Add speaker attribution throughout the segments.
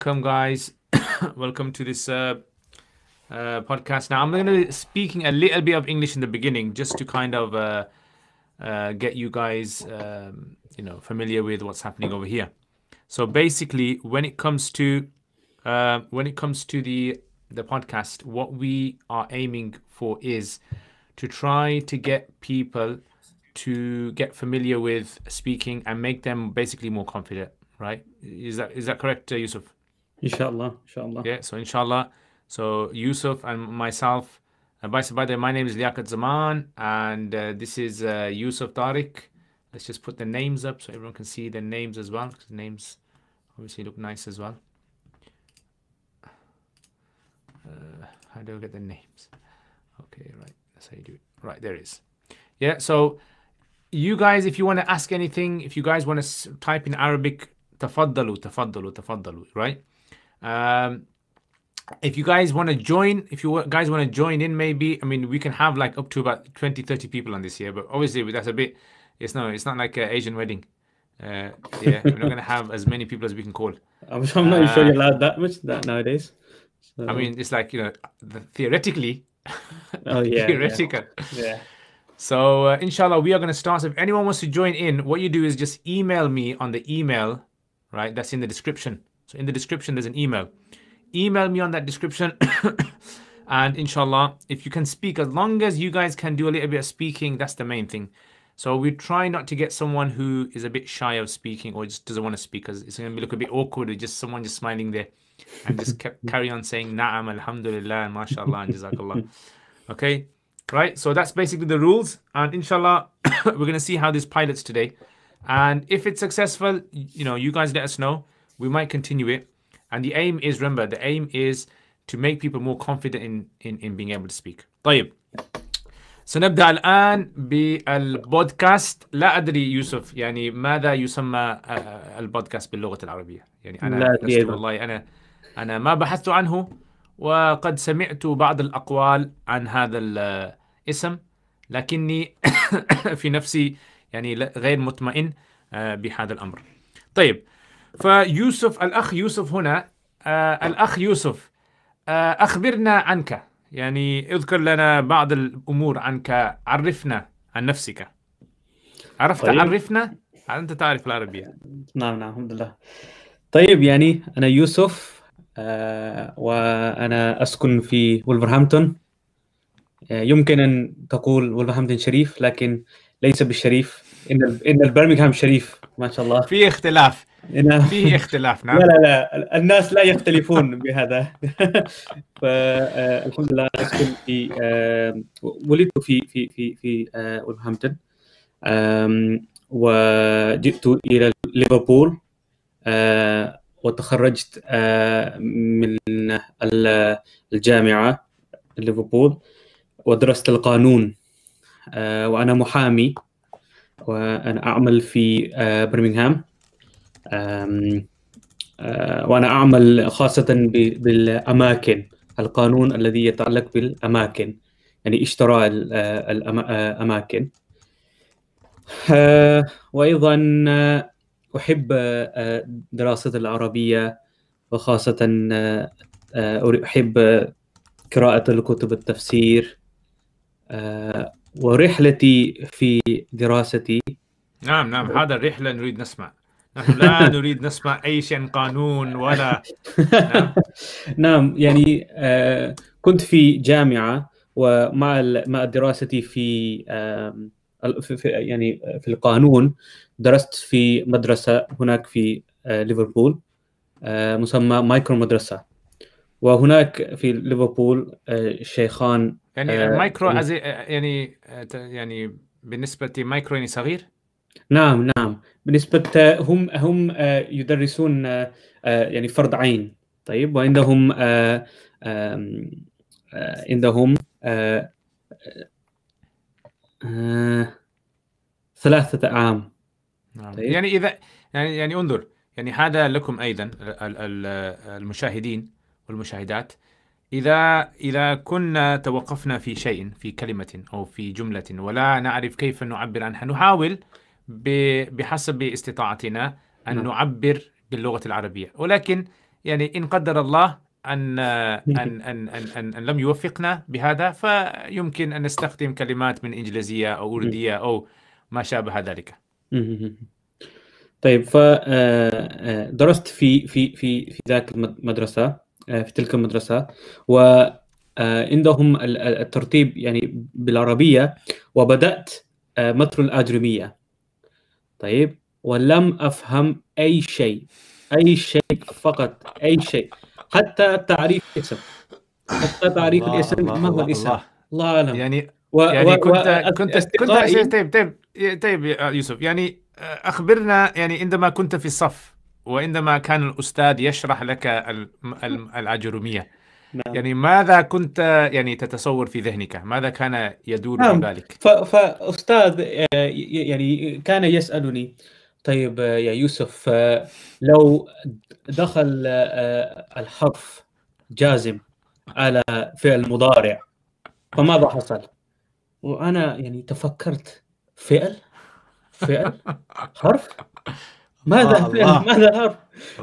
Speaker 1: Come, guys, welcome to this uh, uh, podcast. Now, I'm going to be speaking a little bit of English in the beginning, just to kind of uh, uh, get you guys, um, you know, familiar with what's happening over here. So, basically, when it comes to uh, when it comes to the the podcast, what we are aiming for is to try to get people to get familiar with speaking and make them basically more confident. Right? Is that is that correct, uh, Yusuf? Inshallah, inshallah. Yeah, so inshallah. So Yusuf and myself, and uh, by the way, my name is Liaquat Zaman, and uh, this is uh, Yusuf Tariq. Let's just put the names up so everyone can see the names as well, because names obviously look nice as well. Uh, how do I get the names? Okay, right. That's how you do it. Right, there it is. Yeah, so you guys, if you want to ask anything, if you guys want to type in Arabic, tafaddalu, tafaddalu, tafaddalu, right? Um, if you guys want to join if you guys want to join in maybe i mean we can have like up to about 20 30 people on this year. but obviously that's a bit it's not it's not like an asian wedding uh yeah we're not gonna have as many people as we can call i'm, I'm not uh, sure you're uh, allowed that much that nowadays so. i mean it's like you know the, theoretically oh yeah Theoretically. yeah, yeah. so uh, inshallah we are going to start so if anyone wants to join in what you do is just email me on the email right that's in the description so in the description, there's an email. Email me on that description. and inshallah, if you can speak, as long as you guys can do a little bit of speaking, that's the main thing. So we try not to get someone who is a bit shy of speaking or just doesn't want to speak because it's going to look a bit awkward with just someone just smiling there and just carry on saying Na'am, Alhamdulillah, and MashaAllah, and Jazakallah. Okay, right? So that's basically the rules. And inshallah, we're going to see how this pilots today. And if it's successful, you know, you guys let us know. we might continue it. And the aim is, remember, the aim is to make people more confident in, in, in being able to speak. طيب. سنبدأ الآن بالبودكاست لا أدري يوسف يعني ماذا يسمى آه، آه، البودكاست باللغة العربية يعني أنا لا والله أنا أنا ما بحثت عنه وقد سمعت بعض الأقوال عن هذا الاسم لكني في نفسي يعني غير مطمئن آه، بهذا الأمر طيب فيوسف الأخ يوسف هنا آه الأخ يوسف آه أخبرنا عنك يعني اذكر لنا بعض الأمور عنك عرفنا عن نفسك عرفت طيب. عرفنا أنت تعرف العربية نعم نعم الحمد لله طيب يعني
Speaker 2: أنا يوسف آه وأنا أسكن في ولفرهامبتون آه، يمكن أن تقول ولفرهامبتون شريف لكن ليس بالشريف ان ان البرمنغهام شريف ما شاء الله في اختلاف في اختلاف نعم لا لا لا الناس لا يختلفون بهذا فالحمد آه، لله في آه، ولدت في في في في آه، ولفهامبتون وجئت الى ليفربول وتخرجت من الجامعه ليفربول ودرست القانون وانا محامي وأنا أعمل في آه، برمنغهام آه، وأنا أعمل خاصة بالأماكن القانون الذي يتعلق بالأماكن يعني اشتراء الأماكن آه، وأيضا أحب دراسة العربية وخاصة أحب قراءة الكتب التفسير ورحلتي في دراستي
Speaker 1: نعم نعم هذا الرحلة نريد نسمع نحن لا نريد نسمع أي شيء عن قانون ولا نعم,
Speaker 2: نعم يعني آه، كنت في جامعة ومع مع دراستي في, يعني في القانون درست في مدرسة هناك في آه، ليفربول آه، مسمى مايكرو مدرسة وهناك في ليفربول شيخان يعني المايكرو آه، أز...
Speaker 1: آه، يعني آه، يعني بالنسبه مايكرو يعني صغير
Speaker 2: نعم نعم بالنسبه هم هم يدرسون يعني فرض عين طيب وعندهم عندهم ثلاثة عام
Speaker 1: نعم. طيب. يعني إذا يعني يعني انظر يعني هذا لكم أيضا المشاهدين والمشاهدات إذا إذا كنا توقفنا في شيء في كلمة أو في جملة ولا نعرف كيف نعبر عنها نحاول بحسب استطاعتنا أن نعم. نعبر باللغة العربية ولكن يعني إن قدر الله أن أن أن أن, أن, أن لم يوفقنا بهذا فيمكن أن نستخدم كلمات من إنجليزية أو نعم. أردية أو ما شابه ذلك.
Speaker 2: طيب فدرست آه، آه، في في في في ذاك المدرسة آه، في تلك المدرسة وعندهم آه، الترتيب يعني بالعربية وبدأت آه، متر الأجرمية طيب ولم أفهم أي شيء أي شيء فقط أي شيء حتى تعريف الاسم حتى تعريف الاسم ما هو الاسم
Speaker 1: الله أعلم يعني و... يعني كنت و... كنت كنت طيب،, طيب طيب طيب يا يوسف يعني أخبرنا يعني عندما كنت في الصف وعندما كان الأستاذ يشرح لك العجرميه نعم. يعني ماذا كنت يعني تتصور في ذهنك؟ ماذا كان يدور نعم. في بالك؟ فأستاذ آه، يعني كان يسألني
Speaker 2: طيب آه، يا يوسف آه، لو دخل الحرف جازم على فعل مضارع فماذا حصل؟ وأنا يعني تفكرت فعل فعل حرف
Speaker 3: ماذا ماذا أرى؟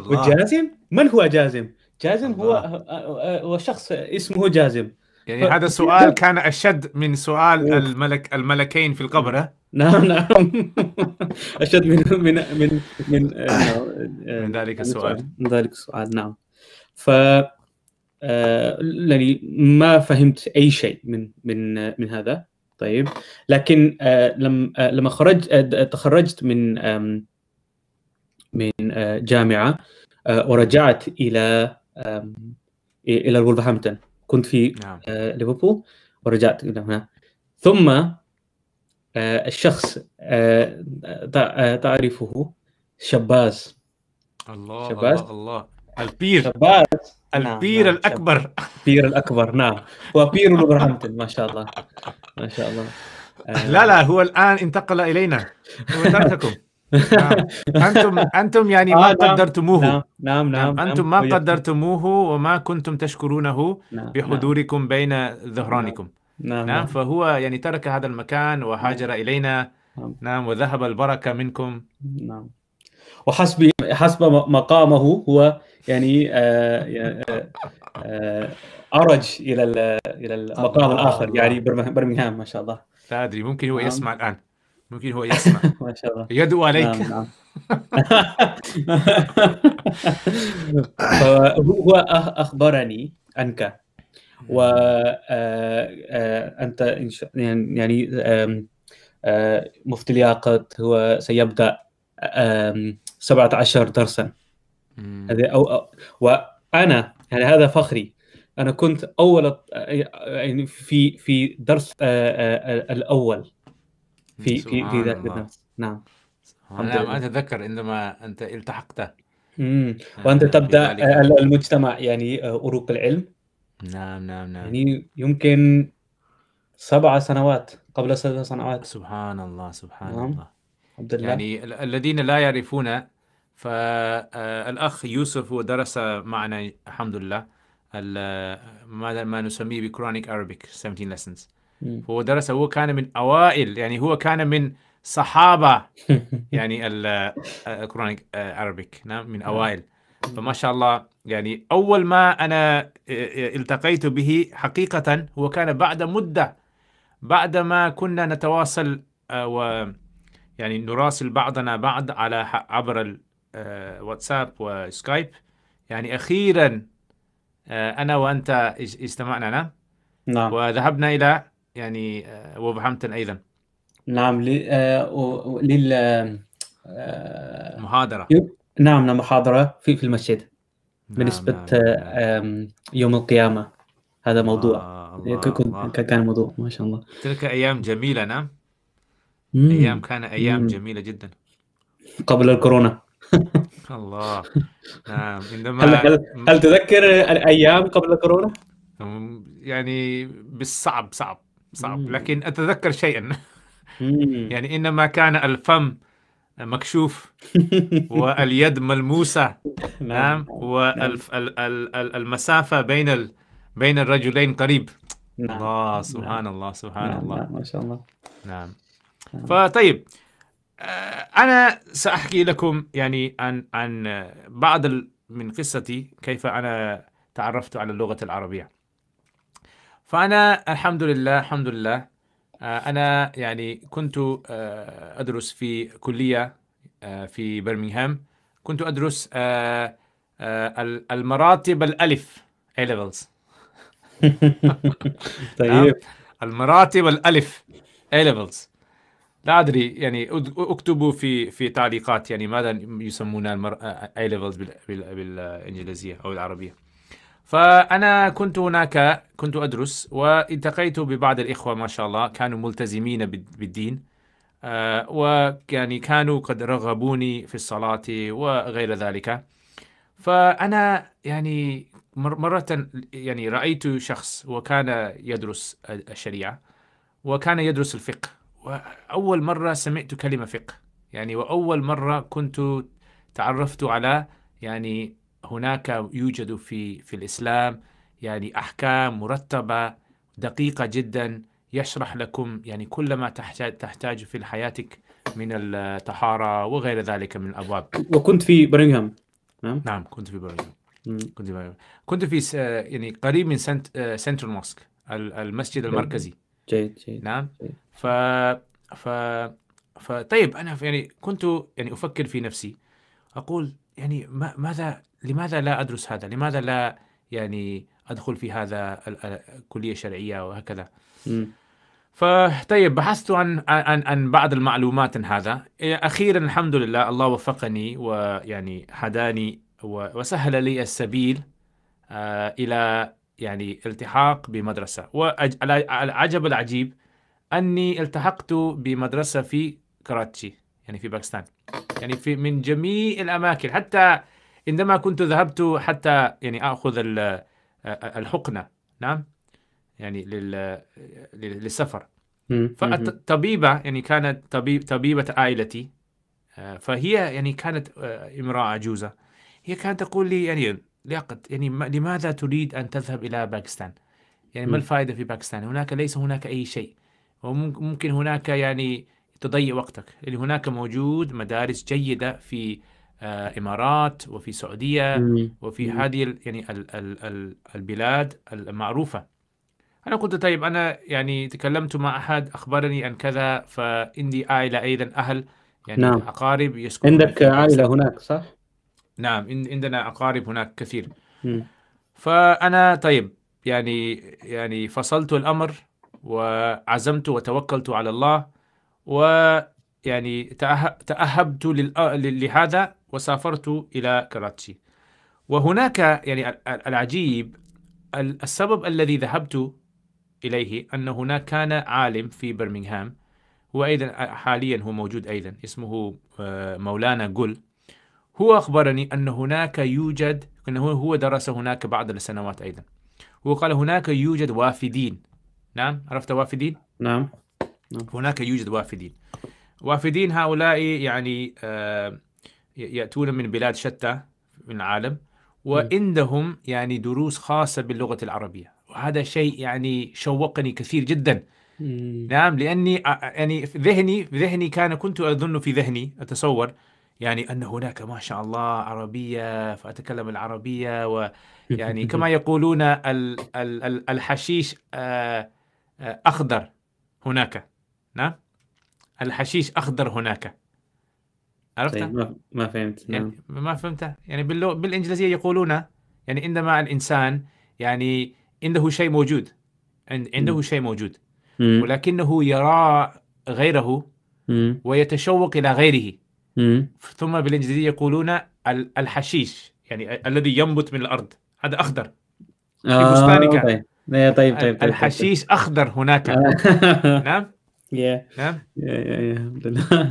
Speaker 2: وجازم؟ من هو جازم؟
Speaker 1: جازم الله. هو هو شخص اسمه جازم يعني ف... هذا السؤال كان اشد من سؤال الملك الملكين في القبر نعم نعم
Speaker 2: اشد من من من من, من آه، ذلك السؤال من ذلك السؤال نعم ف آه، يعني ما فهمت اي شيء من من من هذا طيب لكن آه، لما لما خرجت تخرجت من من آه، جامعه آه، ورجعت الى الى ولفرهامبتون كنت في نعم. ليفربول آه، ورجعت الى هنا ثم الشخص تعرفه شباز الله شباز الله, الله. البير شباز البير نعم. نعم، الاكبر البير الاكبر نعم هو بير ولفرهامبتون ما شاء الله
Speaker 1: ما شاء الله لا لا هو الان انتقل الينا هو ترككم نعم. انتم انتم يعني ما آه، نعم. قدرتموه نعم نعم, نعم. انتم ما قدرتموه وما كنتم تشكرونه بحضوركم بين ظهرانكم نعم, نعم, فهو يعني ترك هذا المكان وهاجر الينا نعم, وذهب البركه منكم نعم
Speaker 2: وحسب حسب مقامه هو يعني آه، آه، أرج إلى إلى المقام الآخر يعني برمنغهام ما شاء الله
Speaker 1: لا أدري ممكن هو يسمع الآن ممكن هو يسمع ما شاء الله
Speaker 2: يدعو عليك نعم, نعم. هو اخبرني عنك و آه، آه، انت يعني, يعني، آه، مفتي لياقت هو سيبدا 17 درسا هذا او وانا يعني هذا فخري انا كنت اول يعني في في درس الاول في في في سبحان ذاك الله النفس نعم الحمد أنا ما
Speaker 1: أتذكر عندما أنت التحقت
Speaker 2: امم وأنت تبدأ آه، المجتمع يعني أروق آه، العلم
Speaker 1: نعم نعم
Speaker 2: نعم يعني يمكن سبع سنوات قبل سبع سنوات سبحان الله سبحان نعم الله الحمد لله يعني
Speaker 1: الذين لا يعرفون فالأخ يوسف هو درس معنا الحمد لله ماذا ما نسميه بكرونيك عربي 17 lessons هو درس هو كان من اوائل يعني هو كان من صحابه يعني آه، القران عربيك آه، نعم من نعم. اوائل فما شاء الله يعني اول ما انا آه، التقيت به حقيقه هو كان بعد مده بعد ما كنا نتواصل و يعني نراسل بعضنا بعض على عبر الواتساب وسكايب يعني اخيرا انا وانت اجتمعنا نعم. نعم وذهبنا الى يعني وولفرهامبتون آه، ايضا نعم آه، لل
Speaker 2: آه، محاضره نعم نعم محاضره في في المسجد نعم بنسبه نعم. نعم،, نعم. يوم القيامه هذا موضوع آه الله الله. كان موضوع ما شاء الله
Speaker 1: تلك ايام جميله نعم
Speaker 2: مم. ايام كان ايام مم.
Speaker 1: جميله جدا
Speaker 2: قبل الكورونا
Speaker 1: الله نعم عندما هل, هل, هل تذكر الايام قبل الكورونا؟ يعني بالصعب صعب صعب لكن أتذكر شيئا يعني إنما كان الفم مكشوف واليد ملموسة نعم, نعم،, نعم. والمسافة بين ال... بين الرجلين قريب نعم. الله نعم. سبحان نعم. الله سبحان نعم. الله ما شاء الله نعم, نعم. فطيب آه، أنا سأحكي لكم يعني عن عن بعض من قصتي كيف أنا تعرفت على اللغة العربية فانا الحمد لله الحمد لله آه، انا يعني كنت آه، ادرس في كليه آه، في برمنغهام كنت ادرس المراتب الالف اي ليفلز
Speaker 2: طيب
Speaker 1: المراتب الالف اي ليفلز لا ادري يعني اكتبوا في في تعليقات يعني ماذا يسمون اي ليفلز بالانجليزيه او العربيه فأنا كنت هناك كنت أدرس والتقيت ببعض الإخوة ما شاء الله كانوا ملتزمين بالدين آه، ويعني كانوا قد رغبوني في الصلاة وغير ذلك فأنا يعني مرة يعني رأيت شخص وكان يدرس الشريعة وكان يدرس الفقه وأول مرة سمعت كلمة فقه يعني وأول مرة كنت تعرفت على يعني هناك يوجد في في الإسلام يعني أحكام مرتبة دقيقة جدا يشرح لكم يعني كل ما تحتاج تحتاج في حياتك من الطهارة وغير ذلك من الأبواب
Speaker 2: وكنت في برمنغهام
Speaker 1: نعم نعم كنت في برمنغهام كنت في كنت في يعني قريب من سنت سنترال موسك المسجد المركزي جيد جيد نعم ف ف فطيب انا يعني كنت يعني افكر في نفسي اقول يعني ماذا لماذا لا أدرس هذا لماذا لا يعني أدخل في هذا الكلية الشرعية وهكذا فطيب بحثت عن عن عن بعض المعلومات عن هذا إيه، اخيرا الحمد لله الله وفقني ويعني هداني وسهل لي السبيل آه، الى يعني التحاق بمدرسه والعجب العجيب اني التحقت بمدرسه في كراتشي يعني في باكستان يعني في من جميع الاماكن حتى عندما كنت ذهبت حتى يعني اخذ الحقنه نعم يعني للسفر فالطبيبه يعني كانت طبيب طبيبه عائلتي آه، فهي يعني كانت آه، امراه عجوزه هي كانت تقول لي يعني لقد يعني لماذا تريد ان تذهب الى باكستان؟ يعني ما الفائده في باكستان؟ هناك ليس هناك اي شيء وممكن هناك يعني تضيع وقتك يعني هناك موجود مدارس جيده في آه، امارات وفي سعوديه وفي هذه يعني البلاد المعروفه انا قلت طيب انا يعني تكلمت مع احد اخبرني ان كذا فعندي عائله ايضا اهل يعني نعم. اقارب يسكنون عندك عائله هناك صح نعم عندنا اقارب هناك كثير م. فانا طيب يعني يعني فصلت الامر وعزمت وتوكلت على الله و يعني تأهبت لهذا وسافرت إلى كراتشي وهناك يعني العجيب السبب الذي ذهبت إليه أن هناك كان عالم في برمنغهام هو أيضا حاليا هو موجود أيضا اسمه آه، مولانا جول هو أخبرني أن هناك يوجد أنه هو درس هناك بعض السنوات أيضا هو قال هناك يوجد وافدين نعم عرفت وافدين؟ نعم, نعم. هناك يوجد وافدين وافدين هؤلاء يعني آه، يأتون من بلاد شتى من العالم وعندهم يعني دروس خاصة باللغة العربية وهذا شيء يعني شوقني كثير جدا نعم لأني آه، يعني ذهني ذهني كان كنت أظن في ذهني أتصور يعني أن هناك ما شاء الله عربية فأتكلم العربية ويعني كما يقولون الحشيش آه، أخضر هناك نعم الحشيش اخضر هناك عرفت؟ طيب، ما, فهمت يعني نعم. يعني ما فهمت يعني باللو... بالانجليزيه يقولون يعني عندما الانسان يعني عنده شيء موجود عنده شيء موجود ولكنه يرى غيره ويتشوق الى غيره ثم بالانجليزيه يقولون الحشيش يعني الذي ينبت من الارض هذا اخضر في آه، بستانك آه، طيب. طيب. طيب. طيب. الحشيش اخضر هناك آه. نعم نعم.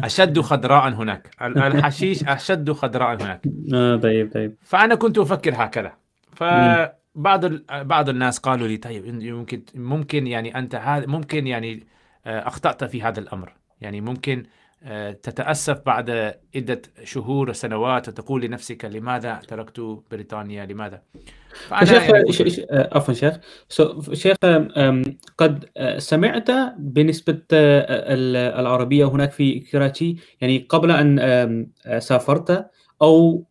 Speaker 1: أشد خضراء هناك الحشيش أشد خضراء هناك
Speaker 2: آه، طيب طيب
Speaker 1: فأنا كنت أفكر هكذا ف بعض بعض الناس قالوا لي طيب ممكن ممكن يعني انت ممكن يعني آه، اخطات في هذا الامر يعني ممكن آه، تتأسف بعد عدة شهور وسنوات وتقول لنفسك لماذا تركت بريطانيا لماذا شيخ يعني...
Speaker 2: آه، عفوا شيخ شيخ قد آه، سمعت بنسبة العربية هناك في كراتشي يعني قبل أن سافرت أو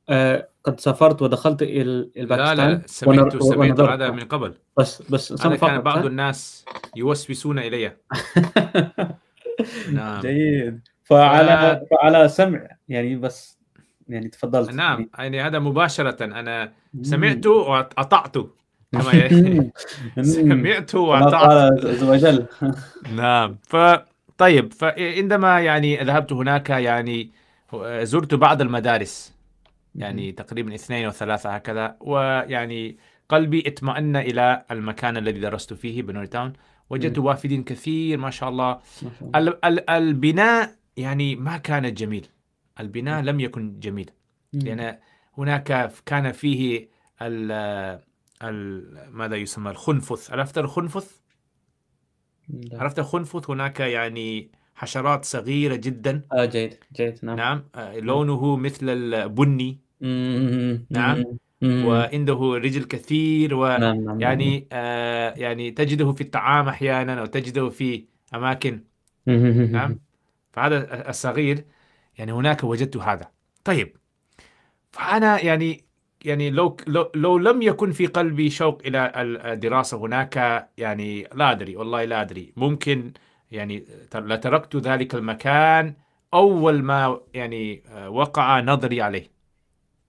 Speaker 2: قد سافرت ودخلت إلى الباكستان لا لا سمعت سمعت هذا من قبل بس بس أنا كان بعض
Speaker 1: الناس يوسوسون إلي
Speaker 2: نعم جيد فعلى ف... آه، فعلى سمع يعني بس يعني تفضلت نعم
Speaker 1: يعني هذا مباشره انا سمعته وقطعته كما
Speaker 2: سمعته وقطعته عز وجل
Speaker 1: نعم ف طيب فعندما يعني ذهبت هناك يعني زرت بعض المدارس يعني تقريبا اثنين او ثلاثه هكذا ويعني قلبي اطمأن الى المكان الذي درست فيه بنوري تاون وجدت وافدين كثير ما شاء الله, ما شاء الله. البناء يعني ما كانت جميل البناء لم يكن جميل لأن هناك كان فيه الـ الـ ماذا يسمى الخنفث عرفت الخنفث؟ عرفت الخنفث هناك يعني حشرات صغيرة جدا اه جيد جيد نعم نعم آه، لونه مثل البني نعم وعنده رجل كثير ويعني نعم، نعم، نعم. آه يعني تجده في الطعام احيانا او تجده في اماكن نعم فهذا الصغير يعني هناك وجدت هذا طيب فأنا يعني يعني لو لو, لو لم يكن في قلبي شوق إلى الدراسة هناك يعني لا أدري والله لا أدري ممكن يعني لتركت ذلك المكان أول ما يعني آه، وقع نظري عليه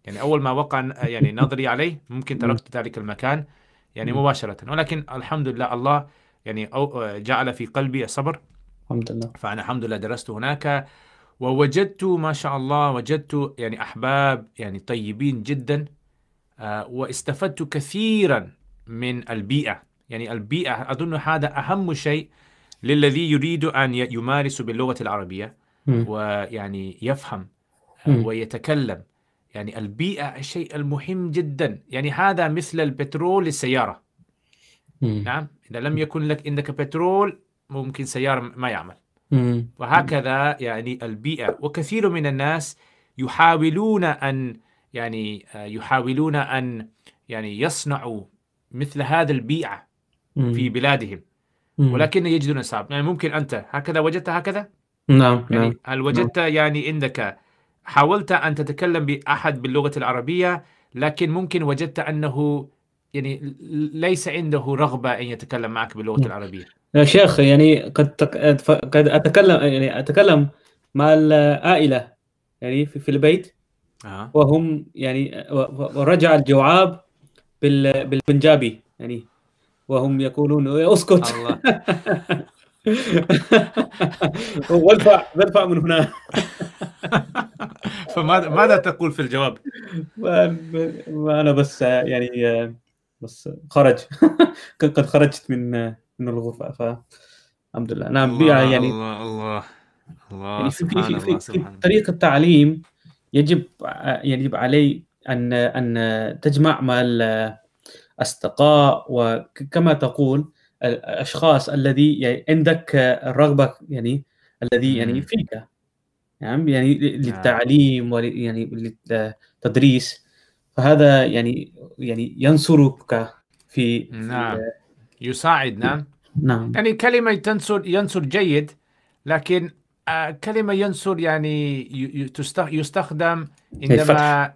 Speaker 1: يعني أول ما وقع آه، يعني نظري عليه ممكن تركت ذلك المكان يعني مباشرة ولكن الحمد لله الله يعني آه، جعل في قلبي الصبر الحمد لله فأنا الحمد لله درست هناك ووجدت ما شاء الله وجدت يعني أحباب يعني طيبين جدا آه، واستفدت كثيرا من البيئة يعني البيئة أظن هذا أهم شيء للذي يريد أن يمارس باللغة العربية ويعني يفهم آه، ويتكلم يعني البيئة الشيء المهم جدا يعني هذا مثل البترول للسيارة نعم إذا لم يكن لك انك بترول ممكن سياره ما يعمل وهكذا يعني البيئه وكثير من الناس يحاولون ان يعني آه، يحاولون ان يعني يصنعوا مثل هذا البيئه في بلادهم ولكن يجدون صعب يعني ممكن انت هكذا وجدت هكذا
Speaker 2: نعم يعني نعم.
Speaker 1: هل وجدت نعم. يعني عندك حاولت ان تتكلم باحد باللغه العربيه لكن ممكن وجدت انه يعني ليس عنده رغبه ان يتكلم معك باللغه نعم. العربيه
Speaker 2: يا شيخ يعني قد قد اتكلم يعني اتكلم مع العائله يعني في, البيت آه. وهم يعني ورجع الجواب بالبنجابي يعني وهم يقولون اسكت الله وادفع ادفع من هنا
Speaker 1: فماذا ماذا تقول في الجواب؟
Speaker 2: ما انا بس يعني بس خرج قد خرجت من من الغرفه ف الحمد لله نعم يعني الله
Speaker 1: الله الله يعني في, في, في, في
Speaker 2: طريق التعليم يجب يجب علي ان ان تجمع مع الاصدقاء وكما تقول الاشخاص الذي يعني عندك الرغبه يعني الذي يعني فيك نعم، يعني يعني للتعليم يعني للتدريس فهذا يعني يعني ينصرك في نعم في
Speaker 1: يساعد نعم. نعم نعم يعني كلمة تنصر ينصر جيد لكن آه، كلمة ينصر يعني يستخدم إيه، عندما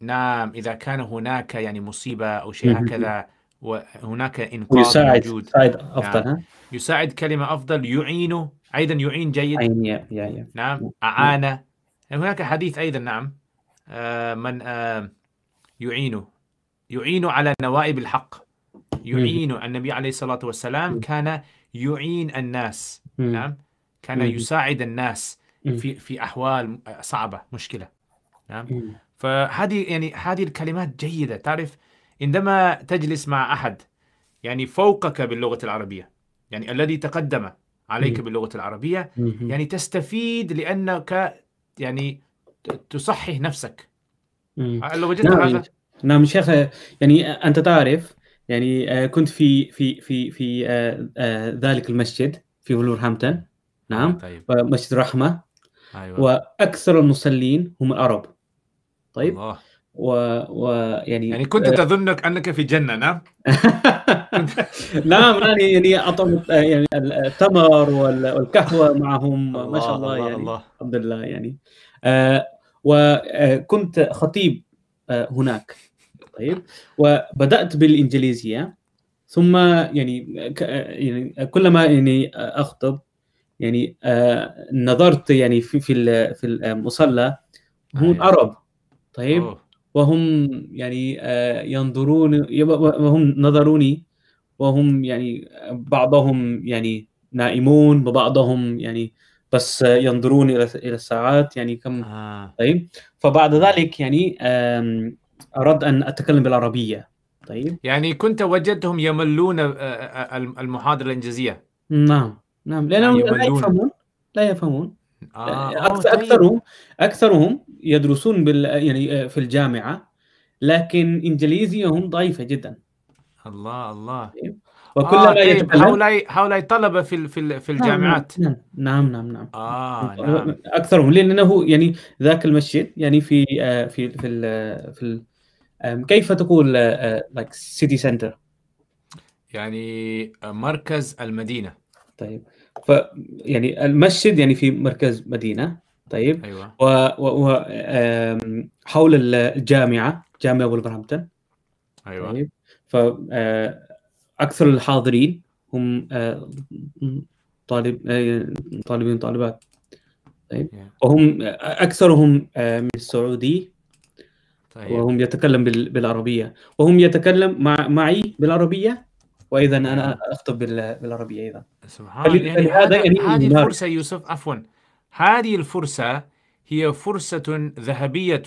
Speaker 1: نعم إذا كان هناك يعني مصيبة أو شيء هكذا وهناك إنقاذ يساعد موجود يساعد نعم. أفضل نعم. يساعد كلمة أفضل يعين أيضا يعين جيد يا يا يا. نعم. نعم أعان هناك حديث أيضا نعم آه من آه يعينه يعينه على نوائب الحق يعينه النبي عليه الصلاة والسلام كان يعين الناس نعم كان يساعد الناس في في أحوال صعبة مشكلة نعم فهذه يعني هذه الكلمات جيدة تعرف عندما تجلس مع أحد يعني فوقك باللغة العربية يعني الذي تقدم عليك باللغة العربية يعني تستفيد لأنك يعني تصحح نفسك
Speaker 2: لو وجدت نعم. هذا نعم شيخ يعني انت تعرف يعني آه، كنت في في في في آه، آه، ذلك المسجد في ولورهامبتون نعم طيب. مسجد رحمه أيوة. واكثر المصلين هم العرب طيب الله. و... و يعني يعني كنت
Speaker 1: تظنك انك في جنه نعم؟
Speaker 2: نعم يعني يعني اطعم يعني التمر والقهوه معهم ما شاء الله, الله يعني الله. الحمد لله يعني آه وكنت خطيب آه هناك طيب وبدات بالانجليزيه ثم يعني يعني كلما يعني اخطب يعني آه، نظرت يعني في في في المصلى هم أيوه. عرب طيب أوه. وهم يعني آه، ينظرون وهم نظروني وهم يعني بعضهم يعني نائمون وبعضهم يعني بس ينظرون الى الى الساعات يعني كم آه. طيب فبعد ذلك يعني أردت أن أتكلم بالعربية
Speaker 1: طيب يعني كنت وجدتهم يملون آه، آه، المحاضرة الإنجليزية نعم نعم
Speaker 2: لأنهم يعني لا يفهمون لا يفهمون
Speaker 1: آه. آه، طيب.
Speaker 2: أكثرهم أكثرهم يدرسون بال يعني في الجامعة لكن إنجليزيهم ضعيفة جدا
Speaker 1: الله الله طيب.
Speaker 2: وكل آه طيب. يتكلم هؤلاء
Speaker 1: هؤلاء طلبه في في في نعم، نعم، الجامعات
Speaker 2: نعم نعم نعم, نعم. آه نعم. اكثرهم لانه يعني ذاك المسجد يعني في في في في, في كيف تقول لايك سيتي سنتر
Speaker 1: يعني آه، مركز المدينه
Speaker 2: طيب ف يعني المسجد يعني في مركز مدينه طيب ايوه وحول الجامعه جامعه ولفرهامبتون ايوه طيب ف آه، اكثر الحاضرين هم آه، طالب طالبين طالبات طيب وهم اكثرهم من السعودي طيب. وهم يتكلم بالعربية وهم يتكلم مع معي بالعربية وأيضا أنا نعم. أخطب بالعربية أيضا سبحان الله يعني هذا يعني هذه الفرصة
Speaker 1: يوسف عفوا هذه الفرصة هي فرصة ذهبية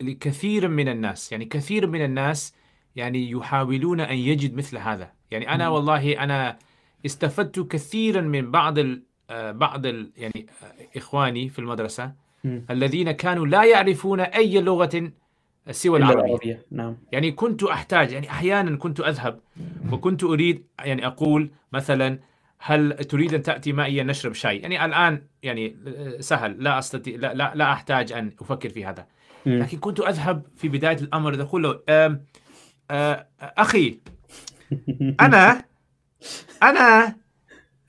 Speaker 1: لكثير من الناس يعني كثير من الناس يعني يحاولون أن يجد مثل هذا يعني أنا والله أنا استفدت كثيرا من بعض بعض يعني إخواني في المدرسة م. الذين كانوا لا يعرفون أي لغة سوى العربية.
Speaker 2: العربية نعم
Speaker 1: يعني كنت أحتاج يعني أحيانا كنت أذهب وكنت أريد يعني أقول مثلا هل تريد أن تأتي معي نشرب شاي يعني الآن يعني آه، سهل لا أستطيع لا, لا, لا أحتاج أن أفكر في هذا م. لكن كنت أذهب في بداية الأمر أقول له أم آه، أخي أنا أنا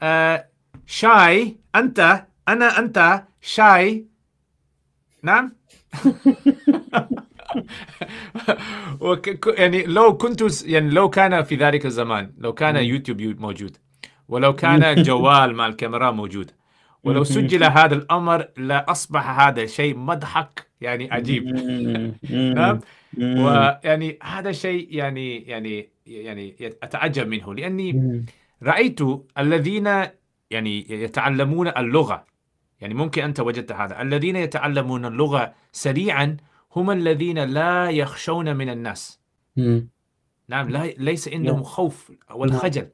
Speaker 1: آه، شاي أنت أنا أنت شاي نعم يعني لو كنت يعني لو كان في ذلك الزمان لو كان يوتيوب موجود ولو كان جوال مع الكاميرا موجود ولو سجل هذا الامر لاصبح هذا شيء مضحك يعني عجيب نعم ويعني هذا شيء يعني يعني يعني اتعجب منه لاني رايت الذين يعني يتعلمون اللغه يعني ممكن أنت وجدت هذا الذين يتعلمون اللغة سريعا هم الذين لا يخشون من الناس نعم لا ليس عندهم نعم. خوف والخجل نعم.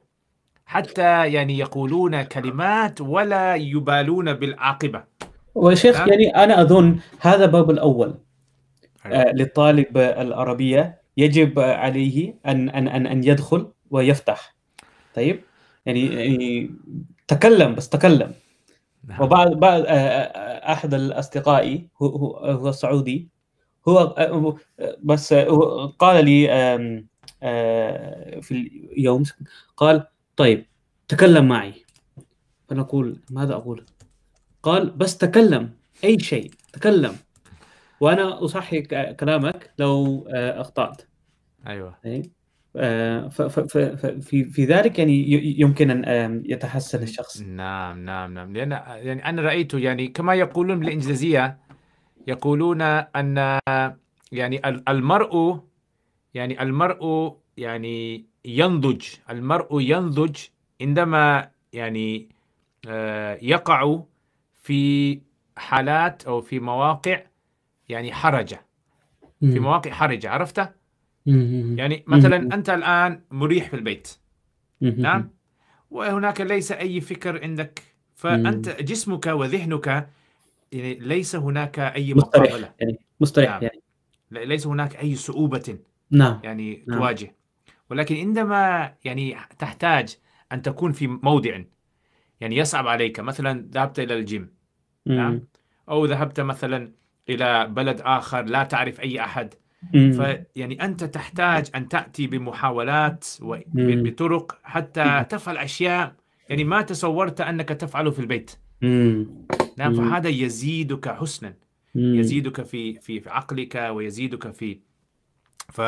Speaker 1: حتى يعني يقولون كلمات ولا يبالون بالعاقبة وشيخ نعم. يعني أنا أظن
Speaker 2: هذا باب الأول آه، للطالب العربية يجب عليه أن أن أن, أن يدخل ويفتح طيب يعني, يعني تكلم بس تكلم نعم. وبعض بعض آه، آه، آه، احد اصدقائي هو, هو سعودي هو بس قال لي في اليوم قال طيب تكلم معي فنقول اقول ماذا اقول قال بس تكلم اي شيء تكلم وانا اصحح كلامك لو اخطات ايوه
Speaker 1: إيه؟ آه، في في ذلك يعني يمكن ان يتحسن الشخص نعم نعم نعم لان يعني انا رايته يعني كما يقولون بالانجليزيه يقولون ان يعني المرء يعني المرء يعني ينضج المرء ينضج عندما يعني آه، يقع في حالات او في مواقع يعني حرجه في مواقع حرجه عرفته يعني مثلا انت الان مريح في البيت نعم وهناك ليس اي فكر عندك فانت جسمك وذهنك يعني ليس هناك اي مقابله مستريح
Speaker 2: يعني مستريح نعم.
Speaker 1: يعني ليس هناك اي صعوبه نعم يعني نعم. تواجه ولكن عندما يعني تحتاج ان تكون في موضع يعني يصعب عليك مثلا ذهبت الى الجيم نعم او ذهبت مثلا الى بلد اخر لا تعرف اي احد فيعني انت تحتاج ان تاتي بمحاولات وبطرق حتى تفعل اشياء يعني ما تصورت انك تفعله في البيت نعم فهذا يزيدك حسنا يزيدك في في في عقلك ويزيدك في ف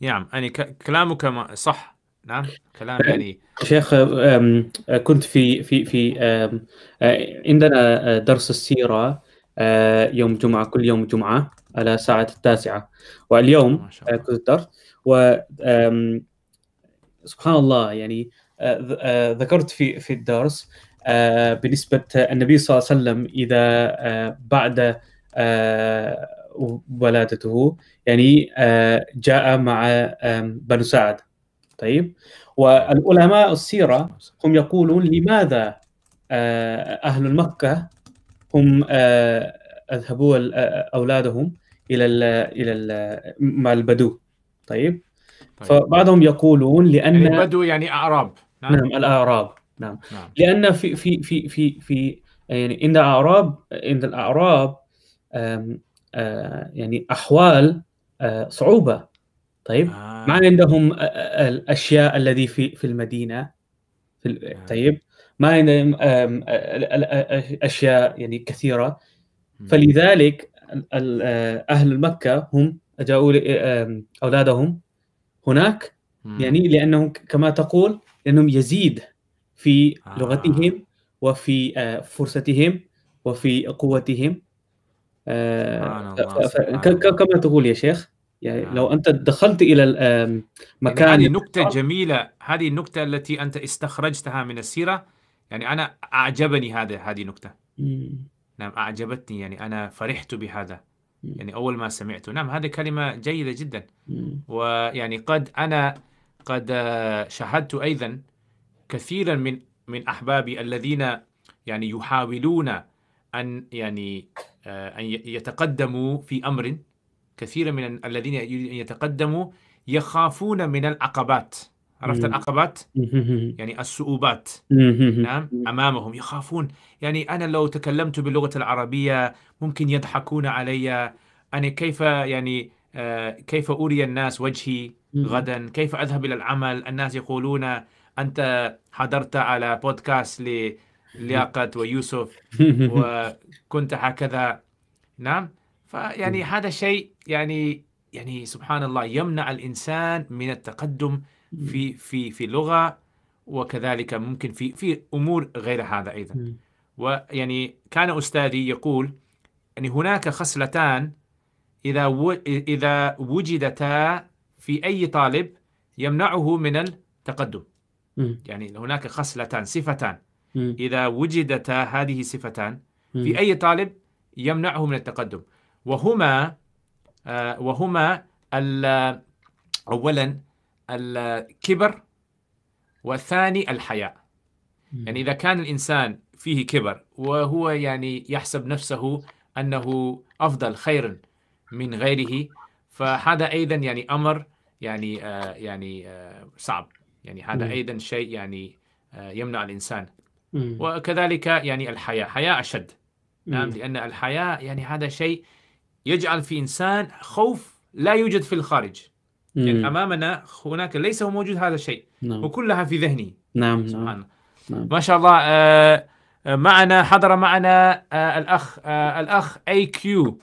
Speaker 1: نعم يعني كلامك صح نعم كلام أه، يعني
Speaker 2: شيخ كنت في في في أه، عندنا درس السيره أه، يوم جمعه كل يوم جمعه على الساعة التاسعة واليوم آه، كنت و سبحان الله يعني آه، آه، ذكرت في في الدرس بالنسبة النبي صلى الله عليه وسلم إذا بعد ولادته يعني جاء مع بنو سعد طيب والعلماء السيرة هم يقولون لماذا أهل مكة هم أذهبوا أولادهم الى الـ الى الـ مع البدو طيب, طيب. فبعضهم يقولون لان يعني البدو
Speaker 1: يعني اعراب نعم, نعم
Speaker 2: الاعراب نعم. نعم لان في في في في في يعني عند الاعراب عند الاعراب يعني احوال صعوبه طيب آه. ما عندهم الاشياء الذي في في المدينه في آه. طيب ما عندهم اشياء يعني كثيره فلذلك آه، اهل مكه هم اجاؤوا آه، اولادهم هناك يعني لانهم كما تقول لانهم يزيد في آه. لغتهم وفي فرصتهم وفي قوتهم كما تقول يا شيخ يعني لو انت دخلت الى يعني مكان يعني هذه نكته
Speaker 1: جميله هذه النكته التي انت استخرجتها من السيره يعني انا اعجبني هذا هذه النكته نعم أعجبتني يعني أنا فرحت بهذا يعني أول ما سمعته نعم هذه كلمة جيدة جدا ويعني قد أنا قد آه، شاهدت أيضا كثيرا من من أحبابي الذين يعني يحاولون أن يعني آه، أن يتقدموا في أمر كثيرا من الذين يريدون أن يتقدموا يخافون من العقبات عرفت العقبات يعني الصعوبات نعم امامهم يخافون يعني انا لو تكلمت باللغه العربيه ممكن يضحكون علي انا كيف يعني آه، كيف اري الناس وجهي غدا كيف اذهب الى العمل الناس يقولون انت حضرت على بودكاست للياقت ويوسف وكنت هكذا نعم فيعني هذا شيء يعني يعني سبحان الله يمنع الانسان من التقدم في في في لغه وكذلك ممكن في في امور غير هذا ايضا ويعني كان استاذي يقول يعني هناك خصلتان اذا اذا وجدتا في اي طالب يمنعه من التقدم م. يعني هناك خصلتان صفتان م. اذا وجدتا هذه صفتان في اي طالب يمنعه من التقدم وهما آه وهما اولا الكبر والثاني الحياء يعني إذا كان الإنسان فيه كبر وهو يعني يحسب نفسه أنه أفضل خيرا من غيره فهذا أيضا يعني أمر يعني آه يعني آه صعب يعني هذا أيضا شيء يعني آه يمنع الإنسان وكذلك يعني الحياة حياة أشد نعم لأن الحياة يعني هذا شيء يجعل في إنسان خوف لا يوجد في الخارج يعني مم. يعني امامنا هناك ليس موجود هذا الشيء نعم. وكلها في ذهني
Speaker 2: نعم, نعم. سبحان نعم.
Speaker 1: ما شاء الله آه معنا حضر معنا آه الاخ آه الاخ اي كيو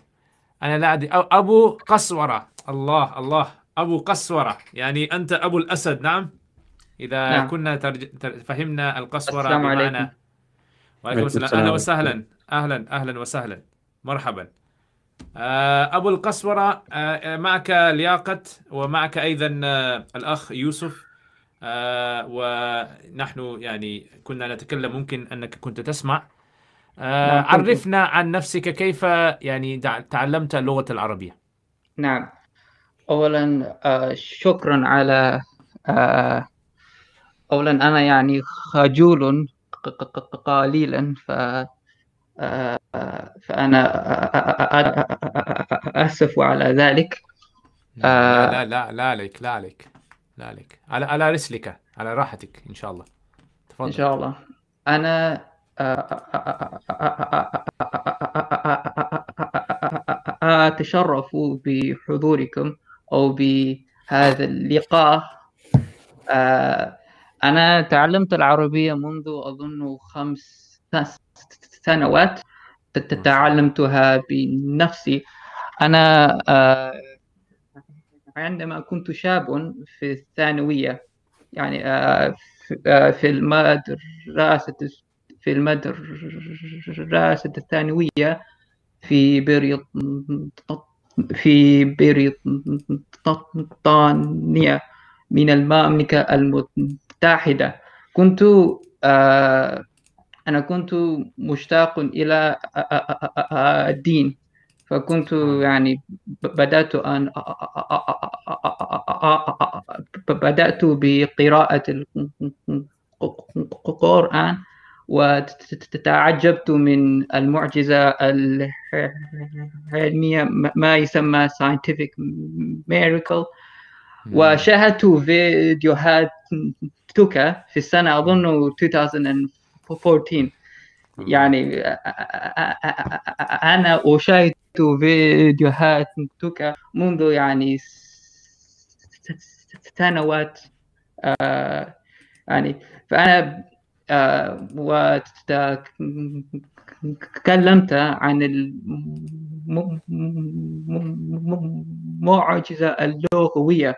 Speaker 1: انا لا ادري ابو قسوره الله الله ابو قسوره يعني انت ابو الاسد نعم اذا نعم. كنا ترج... تر... فهمنا القسوره السلام عليكم وعليكم السلام اهلا وسهلا اهلا اهلا وسهلا مرحبا آه، أبو القسورة آه، آه، معك لياقه ومعك أيضا الأخ يوسف ونحن يعني كنا نتكلم ممكن أنك كنت تسمع نعم، عرفنا عن نفسك كيف يعني
Speaker 3: تعلمت اللغة العربية نعم أولا شكرا على أولا أنا يعني خجول قليلا ف فأنا آسف على ذلك آه، لا
Speaker 1: لا لا, عليك لا عليك لا عليك على على رسلك على راحتك إن شاء الله
Speaker 3: تفضل إن شاء الله أنا أتشرف بحضوركم أو بهذا اللقاء آه، أنا تعلمت العربية منذ أظن خمس سنوات تعلمتها بنفسي أنا آه، عندما كنت شاب في الثانوية يعني آه، آه، في المدرسة في المدرسة الثانوية في في بريطانيا من المملكة المتحدة كنت أنا كنت مشتاق إلى الدين فكنت يعني بدأت أن بدأت بقراءة القرآن وتعجبت من المعجزة العلمية ما يسمى scientific miracle وشاهدت فيديوهات توكا في السنة أظن 2005 14 يعني انا اشاهد فيديوهات توكا منذ يعني سنوات يعني فانا وتكلمت عن المعجزه اللغويه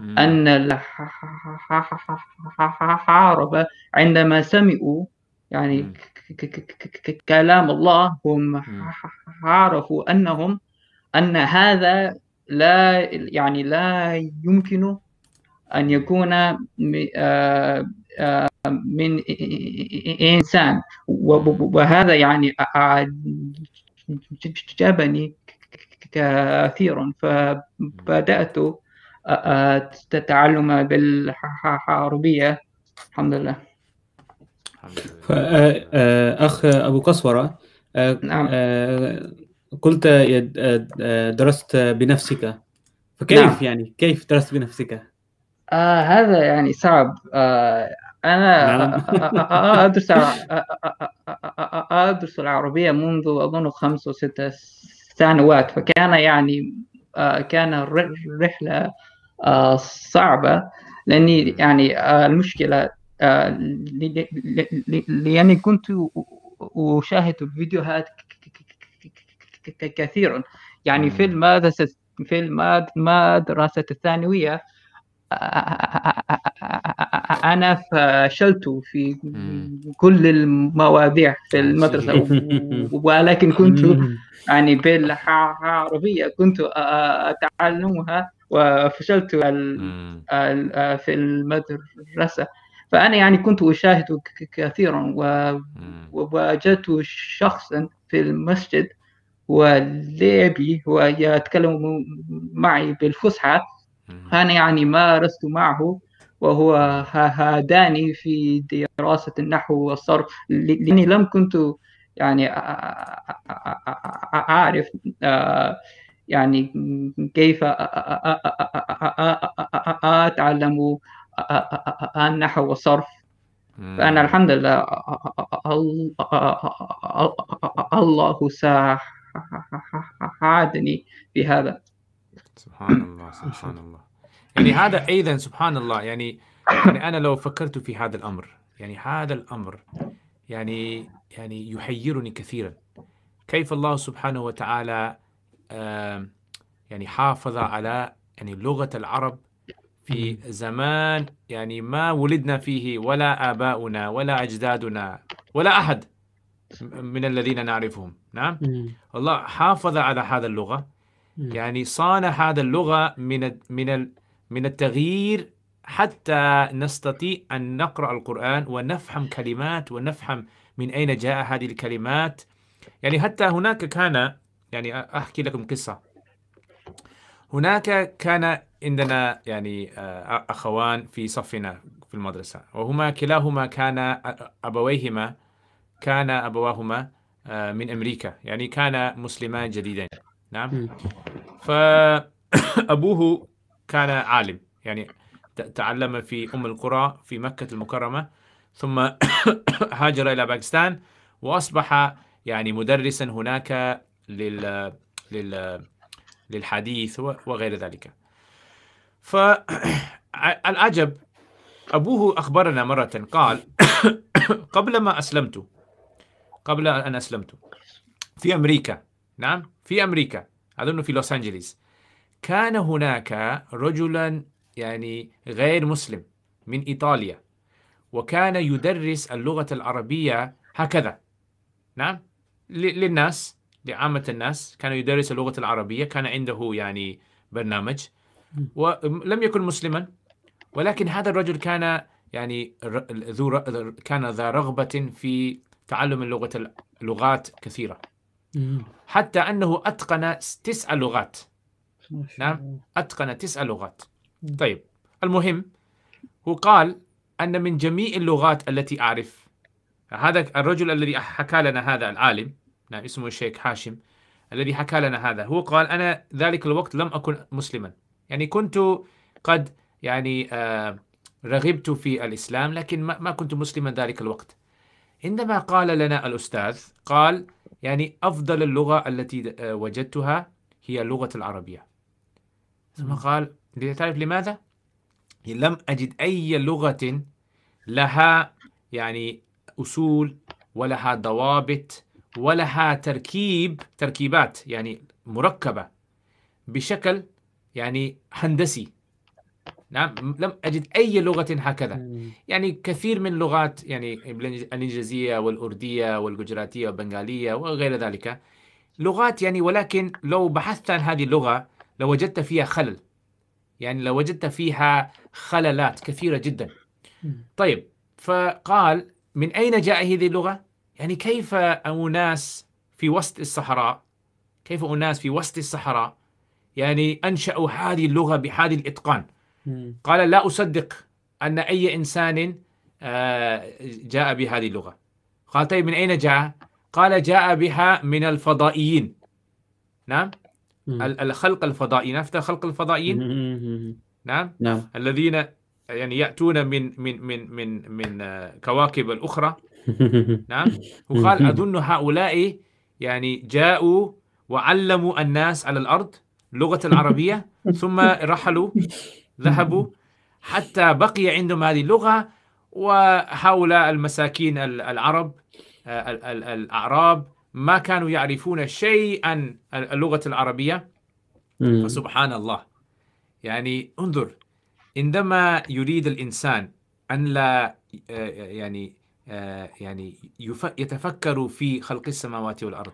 Speaker 3: ان الحاربه عندما سمعوا يعني كلام الله هم عرفوا انهم ان هذا لا يعني لا يمكن ان يكون من انسان وهذا يعني جابني كثيرا فبدات تتعلم بالعربيه الحمد لله
Speaker 2: الحمد أخ أبو قسوره نعم قلت درست بنفسك فكيف نعم. يعني كيف درست بنفسك؟
Speaker 3: آه هذا يعني صعب آه أنا أدرس أدرس العربية منذ أظن خمس وست سنوات فكان يعني آه كان الرحلة آه صعبة لأني يعني آه المشكلة لأني كنت أشاهد الفيديوهات كثيرا يعني في المدرسة في المدرسة الثانوية أنا فشلت في كل المواضيع في المدرسة ولكن كنت يعني بالعربية كنت أتعلمها وفشلت في المدرسة فأنا يعني كنت أشاهد كثيرا وواجهت شخصا في المسجد ولعبي ويتكلم معي بالفصحى أنا يعني مارست معه وهو هاداني في دراسة النحو والصرف لأني لم كنت يعني أعرف يعني كيف أتعلم عن نحو وصرف فأنا الحمد لله الله ساعدني في هذا
Speaker 1: سبحان الله سبحان الله يعني هذا أيضا سبحان الله يعني يعني أنا لو فكرت في هذا الأمر يعني هذا الأمر يعني يعني يحيرني كثيرا كيف الله سبحانه وتعالى يعني حافظ على يعني لغة العرب في زمان يعني ما ولدنا فيه ولا آباؤنا ولا أجدادنا ولا أحد من الذين نعرفهم نعم الله حافظ على هذا اللغة يعني صان هذا اللغة من من من التغيير حتى نستطيع أن نقرأ القرآن ونفهم كلمات ونفهم من أين جاء هذه الكلمات يعني حتى هناك كان يعني أحكي لكم قصة هناك كان عندنا يعني آه، أخوان في صفنا في المدرسة وهما كلاهما كان آه، أبويهما كان أبواهما آه، من أمريكا يعني كان مسلمان جديدا نعم فأبوه كان عالم يعني تعلم في أم القرى في مكة المكرمة ثم هاجر إلى باكستان وأصبح يعني مدرسا هناك لل لل للحديث وغير ذلك فالعجب أبوه أخبرنا مرة قال قبل ما أسلمت قبل أن أسلمت في أمريكا نعم في أمريكا أظن في لوس أنجلوس كان هناك رجلا يعني غير مسلم من إيطاليا وكان يدرس اللغة العربية هكذا نعم للناس لعامة الناس كان يدرس اللغة العربية كان عنده يعني برنامج ولم يكن مسلما ولكن هذا الرجل كان يعني ذو كان ذا رغبة في تعلم اللغة لغات كثيرة حتى أنه أتقن تسع لغات نعم أتقن تسع لغات طيب المهم هو قال أن من جميع اللغات التي أعرف هذا الرجل الذي حكى لنا هذا العالم نعم اسمه الشيخ حاشم الذي حكى لنا هذا هو قال أنا ذلك الوقت لم أكن مسلما يعني كنت قد يعني آه، رغبت في الإسلام لكن ما, ما كنت مسلما ذلك الوقت عندما قال لنا الأستاذ قال يعني أفضل اللغة التي آه، وجدتها هي اللغة العربية ثم قال تعرف لماذا؟ لم أجد أي لغة لها يعني أصول ولها ضوابط ولها تركيب تركيبات يعني مركبة بشكل يعني هندسي نعم لم أجد أي لغة هكذا يعني كثير من لغات يعني الإنجليزية والأردية والجوجراتية والبنغالية وغير ذلك لغات يعني ولكن لو بحثت عن هذه اللغة لوجدت فيها خلل يعني لوجدت فيها خللات كثيرة جدا طيب فقال من أين جاء هذه اللغة؟ يعني كيف أناس في وسط الصحراء كيف أناس في وسط الصحراء يعني أنشأوا هذه اللغة بهذه الإتقان قال لا أصدق أن أي إنسان آه، جاء بهذه اللغة قال طيب من أين جاء؟ قال جاء بها من الفضائيين نعم الخلق الفضائيين عرفت خلق الفضائيين نعم نعم الذين يعني يأتون من من من من من آه، كواكب الأخرى نعم وقال أظن هؤلاء يعني جاءوا وعلموا الناس على الأرض لغة العربية ثم رحلوا ذهبوا حتى بقي عندهم هذه اللغة وهؤلاء المساكين العرب آه، الأعراب ما كانوا يعرفون شيئا اللغة العربية
Speaker 2: فسبحان
Speaker 1: الله يعني انظر عندما يريد الإنسان أن لا آه، يعني آه، يعني يتفكروا في خلق السماوات والأرض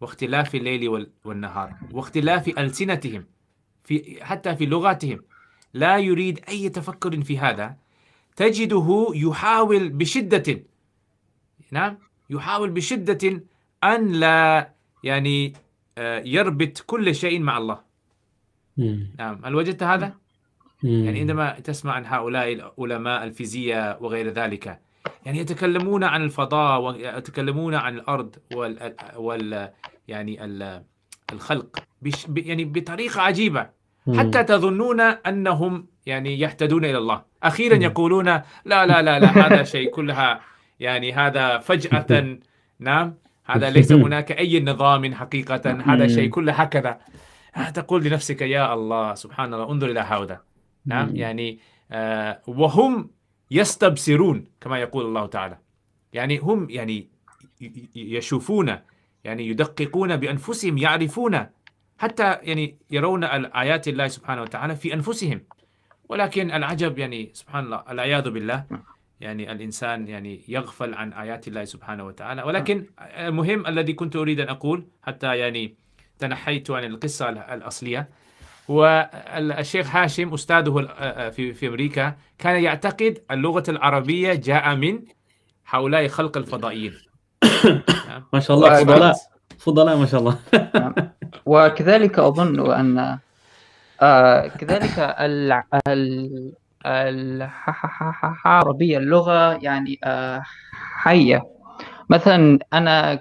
Speaker 1: واختلاف الليل والنهار واختلاف ألسنتهم في حتى في لغاتهم لا يريد أي تفكر في هذا تجده يحاول بشدة نعم يحاول بشدة أن لا يعني آه، يربط كل شيء مع الله نعم هل وجدت هذا؟ يعني عندما تسمع عن هؤلاء العلماء الفيزياء وغير ذلك يعني يتكلمون عن الفضاء ويتكلمون عن الارض وال, وال... يعني ال... الخلق بش... يعني بطريقه عجيبه حتى تظنون انهم يعني يهتدون الى الله اخيرا يقولون لا لا لا لا هذا شيء كلها يعني هذا فجاه نعم هذا ليس هناك اي نظام حقيقه هذا شيء كله هكذا آه، تقول لنفسك يا الله سبحان الله انظر الى هؤلاء نعم يعني آه وهم يستبصرون كما يقول الله تعالى يعني هم يعني يشوفون يعني يدققون بانفسهم يعرفون حتى يعني يرون ايات الله سبحانه وتعالى في انفسهم ولكن العجب يعني سبحان الله العياذ بالله يعني الانسان يعني يغفل عن ايات الله سبحانه وتعالى ولكن المهم الذي كنت اريد ان اقول حتى يعني تنحيت عن القصه الاصليه والشيخ هاشم أستاذه في, في أمريكا كان يعتقد اللغة العربية جاء من هؤلاء خلق الفضائيين
Speaker 2: ما شاء الله فضلاء فضلاء ما شاء الله
Speaker 3: وكذلك أظن أن كذلك ال ال العربية اللغة يعني حية مثلا أنا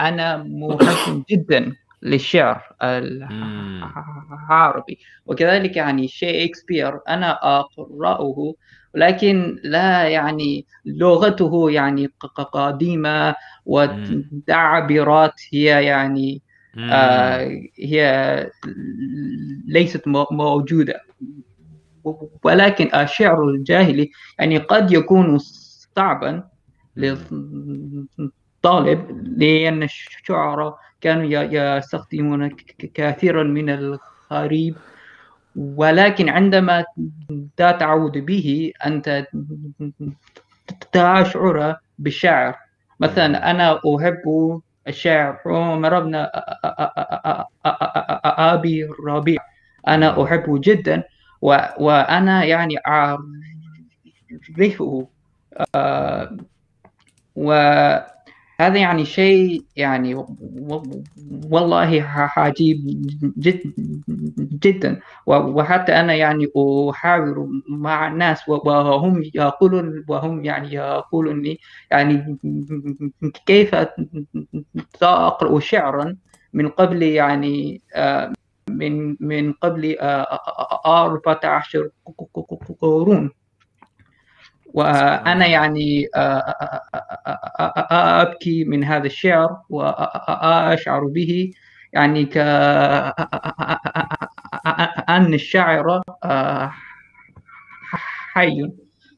Speaker 3: أنا مهتم جدا للشعر العربي وكذلك يعني شيكسبير انا اقراه ولكن لا يعني لغته يعني قديمه والتعبيرات هي يعني آه هي ليست موجوده ولكن الشعر الجاهلي يعني قد يكون صعبا للطالب لان الشعراء كانوا يستخدمون كثيرا من الخريب ولكن عندما لا تعود به أنت تشعر بالشعر مثلا أنا أحب الشعر عمر بن أبي ربيع أنا أحبه جدا وأنا يعني أعرفه و هذا يعني شيء يعني والله عجيب جد جدا وحتى انا يعني احاور مع الناس وهم يقولون وهم يعني يقولون لي يعني كيف تقرا شعرا من قبل يعني من من قبل 14 قرون وانا يعني ابكي من هذا الشعر واشعر به يعني ك ان الشاعر حي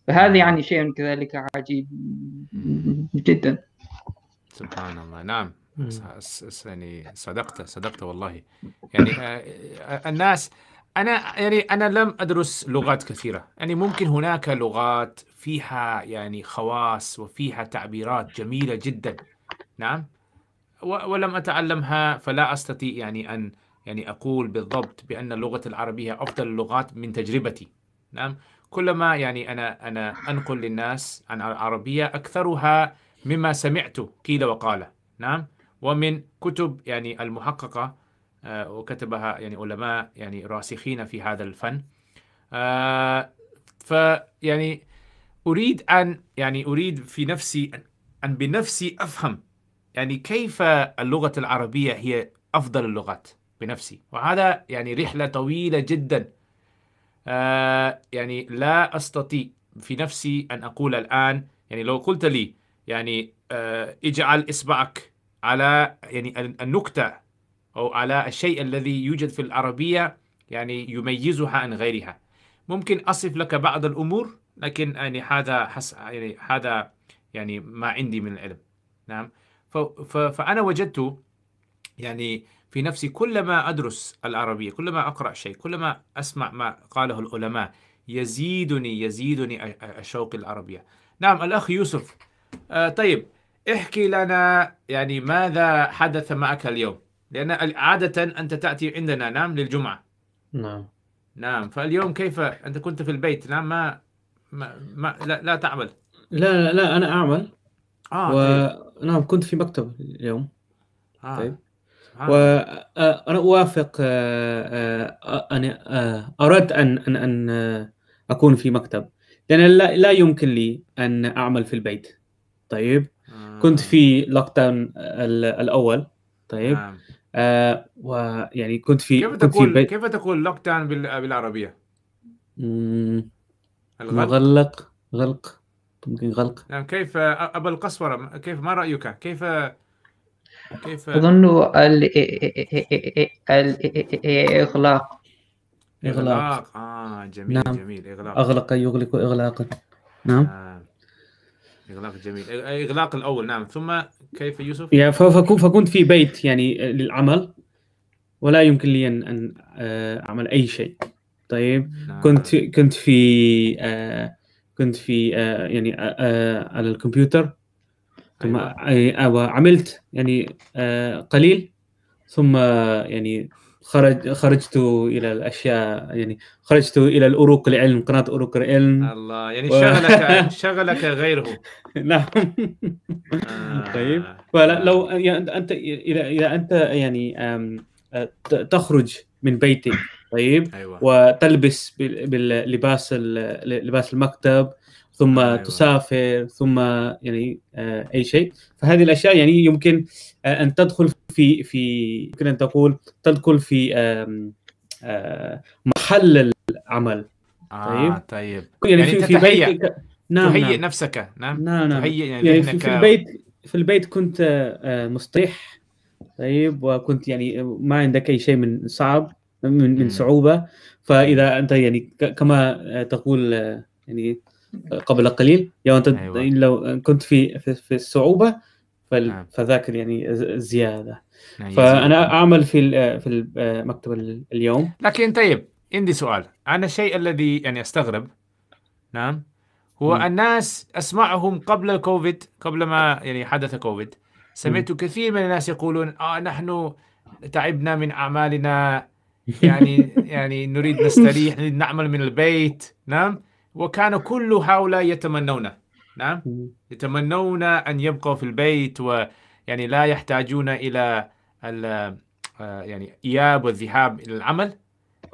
Speaker 3: فهذا يعني شيء كذلك عجيب
Speaker 1: جدا سبحان الله نعم يعني صدقت صدقت والله يعني الناس انا يعني انا لم ادرس لغات كثيره يعني ممكن هناك لغات فيها يعني خواص وفيها تعبيرات جميله جدا نعم ولم اتعلمها فلا استطيع يعني ان يعني اقول بالضبط بان اللغه العربيه افضل اللغات من تجربتي نعم كلما يعني انا انا انقل للناس عن العربيه اكثرها مما سمعت قيل وقال نعم ومن كتب يعني المحققه آه، وكتبها يعني علماء يعني راسخين في هذا الفن آه، ف يعني أريد أن يعني أريد في نفسي أن بنفسي أفهم يعني كيف اللغة العربية هي أفضل اللغات بنفسي وهذا يعني رحلة طويلة جدا آه، يعني لا أستطيع في نفسي أن أقول الآن يعني لو قلت لي يعني اجعل إصبعك على يعني النكتة أو على الشيء الذي يوجد في العربية يعني يميزها عن غيرها ممكن أصف لك بعض الأمور لكن يعني هذا حس يعني هذا يعني ما عندي من العلم نعم ف... ف... فأنا وجدت يعني في نفسي كلما أدرس العربية كلما أقرأ شيء كلما أسمع ما قاله العلماء يزيدني يزيدني الشوق العربية نعم الأخ يوسف آه طيب احكي لنا يعني ماذا حدث معك اليوم لأن عادة أنت تأتي عندنا نعم للجمعة نعم نعم فاليوم كيف أنت كنت في البيت نعم ما, ما, ما لا, لا تعمل لا لا, لا أنا أعمل آه و...
Speaker 2: طيب. نعم كنت في مكتب اليوم آه. طيب آه. وأنا آه، أوافق آه، آه، أن أردت أن أن أن أكون في مكتب لأن لا, لا يمكن لي أن أعمل في البيت طيب كنت في لوك داون الأول طيب آه. ويعني كنت في كيف كنت تقول في كيف
Speaker 1: تقول لوك داون بالعربيه؟
Speaker 2: مغلق غلق غلق ممكن غلق
Speaker 1: يعني كيف ابا القسورة كيف ما رايك؟ كيف كيف اظن
Speaker 3: الاغلاق اغلاق
Speaker 1: اه جميل نعم. جميل اغلاق اغلق
Speaker 3: يغلق اغلاقا
Speaker 2: نعم
Speaker 1: آه. اغلاق جميل اغلاق الاول نعم ثم كيف يوسف؟ يعني
Speaker 2: فكنت في بيت يعني للعمل ولا يمكن لي ان آه، اعمل اي شيء طيب كنت نعم. كنت في كنت في آه، آه، يعني على الكمبيوتر ثم أيوة. عملت يعني قليل ثم يعني خرج خرجت الى الاشياء يعني خرجت الى الاروق العلم قناه اروق العلم الله يعني و... شغلك
Speaker 1: شغلك غيره
Speaker 2: نعم آه. طيب فلو يعني انت اذا انت يعني تخرج من بيتك طيب أيوة. وتلبس باللباس لباس المكتب ثم أيوة. تسافر ثم يعني آه، اي شيء فهذه الاشياء يعني يمكن آه، ان تدخل في في يمكن ان تقول تدخل في آه، محل العمل
Speaker 1: آه، طيب آه طيب يعني, يعني في, في نعم تهيئ نعم. نفسك نعم نعم, نعم. تهيئ يعني, يعني في, في البيت
Speaker 2: في البيت كنت آه، مستريح طيب وكنت يعني ما عندك اي شيء من صعب من من صعوبه فاذا انت يعني كما تقول يعني قبل قليل يعني انت أيوة. لو كنت في في الصعوبه نعم. فذاك يعني زياده نعم. فانا اعمل في في المكتب
Speaker 1: اليوم لكن طيب عندي سؤال انا الشيء الذي يعني استغرب نعم هو م. الناس اسمعهم قبل الكوفيد قبل ما يعني حدث كوفيد سمعت م. كثير من الناس يقولون اه نحن تعبنا من اعمالنا يعني يعني نريد نستريح نريد نعمل من البيت نعم وكان كل هؤلاء يتمنونه نعم يتمنون أن يبقوا في البيت ويعني لا يحتاجون إلى ال آه، يعني إياب والذهاب إلى العمل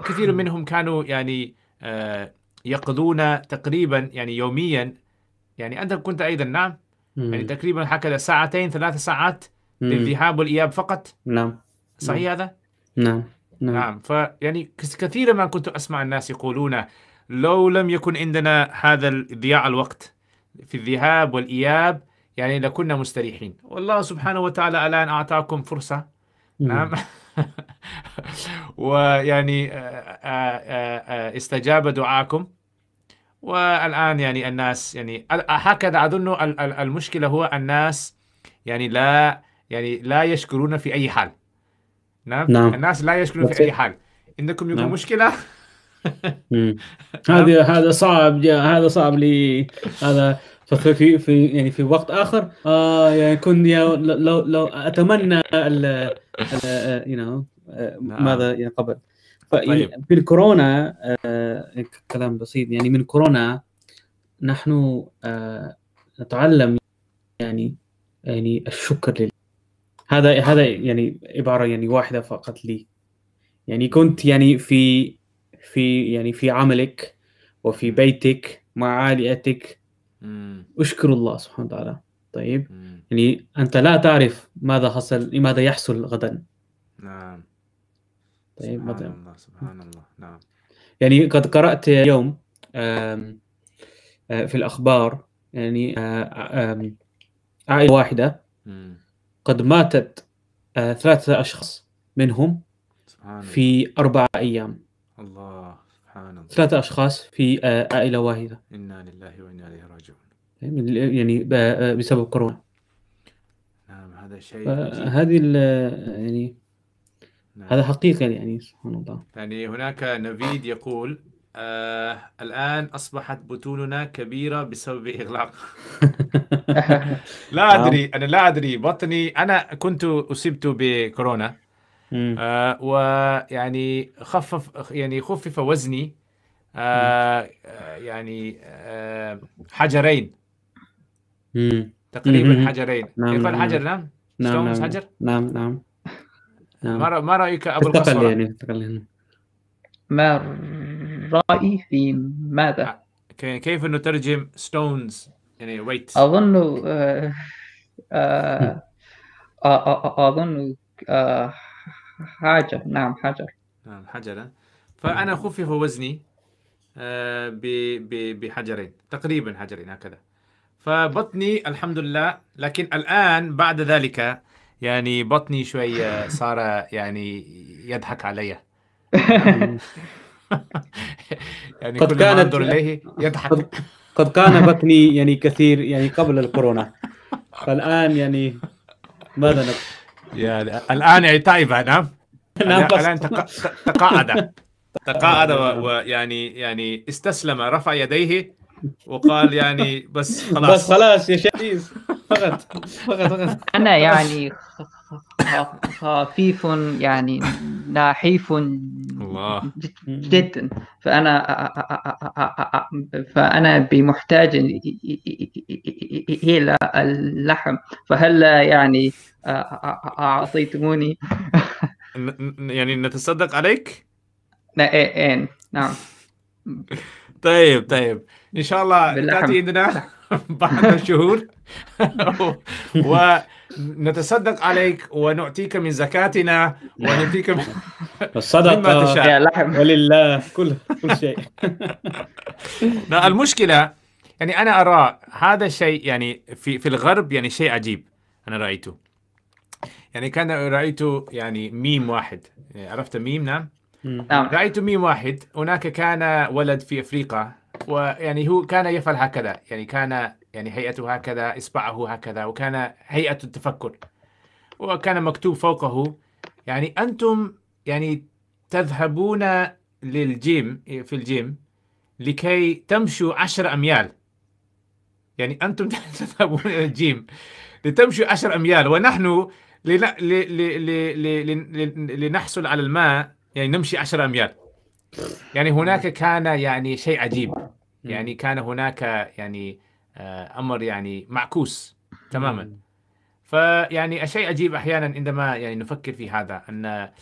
Speaker 1: كثير منهم كانوا يعني آه، يقضون تقريبا يعني يوميا يعني أنت كنت أيضا نعم يعني تقريبا هكذا ساعتين ثلاث ساعات للذهاب والإياب فقط نعم صحيح نعم. هذا؟ نعم نعم, نعم. فيعني كثيرا ما كنت أسمع الناس يقولون لو لم يكن عندنا هذا ضياع الوقت في الذهاب والإياب يعني لكنا مستريحين والله سبحانه وتعالى الآن أعطاكم فرصة نعم ويعني آه، آه، آه، استجاب دعاكم والآن يعني الناس يعني هكذا أظن المشكلة هو الناس يعني لا يعني لا يشكرون في أي حال نعم, نعم. الناس لا يشكرون في أي حال عندكم يكون نعم. مشكلة
Speaker 2: نعم. هذا هذا صعب هذا صعب لي هذا في, في يعني في وقت اخر اه يعني كنت لو لو اتمنى ال يو نو نعم. ماذا يعني قبل يعني طيب. في الكورونا آه، يعني كلام بسيط يعني من كورونا نحن آه، نتعلم يعني يعني الشكر لله هذا هذا يعني عباره يعني واحده فقط لي يعني كنت يعني في في يعني في عملك وفي بيتك مع عائلتك اشكر الله سبحانه وتعالى طيب مم. يعني انت لا تعرف ماذا حصل ماذا يحصل غدا
Speaker 1: نعم طيب سبحان ماذا. الله سبحان الله نعم
Speaker 2: يعني قد قرات اليوم آه، في الاخبار يعني آه، آه، عائله واحده قد ماتت ثلاثه اشخاص منهم سبحان في اربع ايام
Speaker 1: الله سبحان الله ثلاثة أشخاص
Speaker 2: في آه، عائلة واحدة
Speaker 1: إنا لله وإنا إليه راجعون
Speaker 2: طيب، يعني آه، بسبب كورونا
Speaker 1: نعم هذا شيء هذه
Speaker 2: يعني نعم. هذا حقيقة يعني سبحان الله
Speaker 1: يعني هناك نفيد يقول آه الآن أصبحت بطوننا كبيرة بسبب إغلاق لا أدري نعم. أنا لا أدري بطني أنا كنت أصبت بكورونا آه ويعني خفف يعني خفف وزني آه،, آه يعني آه حجرين
Speaker 2: مم. تقريبا حجرين نعم يقال نعم حجر نعم نعم نعم, نعم،, نعم. حجر نعم نعم
Speaker 1: نعم ما رايك ابو القصر يعني،, يعني
Speaker 3: ما رايي في ماذا
Speaker 1: آه، كيف نترجم ستونز يعني ويت اظن
Speaker 3: آه آه آه آه آه آه آه آه نعم، حجر نعم حجر
Speaker 1: نعم حجرا فأنا خفف وزني آه، بحجرين تقريبا حجرين هكذا فبطني الحمد لله لكن الآن بعد ذلك يعني بطني شوية صار يعني يضحك علي يعني قد كل انظر اليه يضحك
Speaker 2: قد كان بطني يعني كثير يعني قبل الكورونا
Speaker 1: فالان يعني ماذا نقول يا الان عتايب انا نعم، الان تقاعد تقاعد ويعني يعني استسلم رفع يديه وقال يعني بس خلاص بس
Speaker 3: خلاص يا شعيز فقط فقط فقط انا يعني خفيف يعني نحيف جدا فانا فانا بمحتاج الى اللحم فهلا يعني اعطيتموني
Speaker 1: يعني نتصدق عليك؟ نعم طيب طيب ان شاء الله تاتي عندنا بعد شهور ونتصدق عليك ونعطيك من زكاتنا ونعطيك من
Speaker 2: الصدقة يا لحم ولله كل كل شيء
Speaker 1: لا المشكلة يعني أنا أرى هذا الشيء يعني في في الغرب يعني شيء عجيب أنا رأيته يعني كان رأيت يعني ميم واحد عرفت ميم نعم؟ نعم رأيت ميم واحد هناك كان ولد في أفريقيا ويعني هو كان يفعل هكذا يعني كان يعني هيئته هكذا إصبعه هكذا وكان هيئة التفكر وكان مكتوب فوقه يعني أنتم يعني تذهبون للجيم في الجيم لكي تمشوا عشر أميال يعني أنتم تذهبون إلى الجيم لتمشوا عشر أميال ونحن لنحصل على الماء يعني نمشي عشر أميال يعني هناك كان يعني شيء عجيب يعني كان هناك يعني آه، امر يعني معكوس تماما فيعني شيء عجيب احيانا عندما يعني نفكر في هذا ان آه،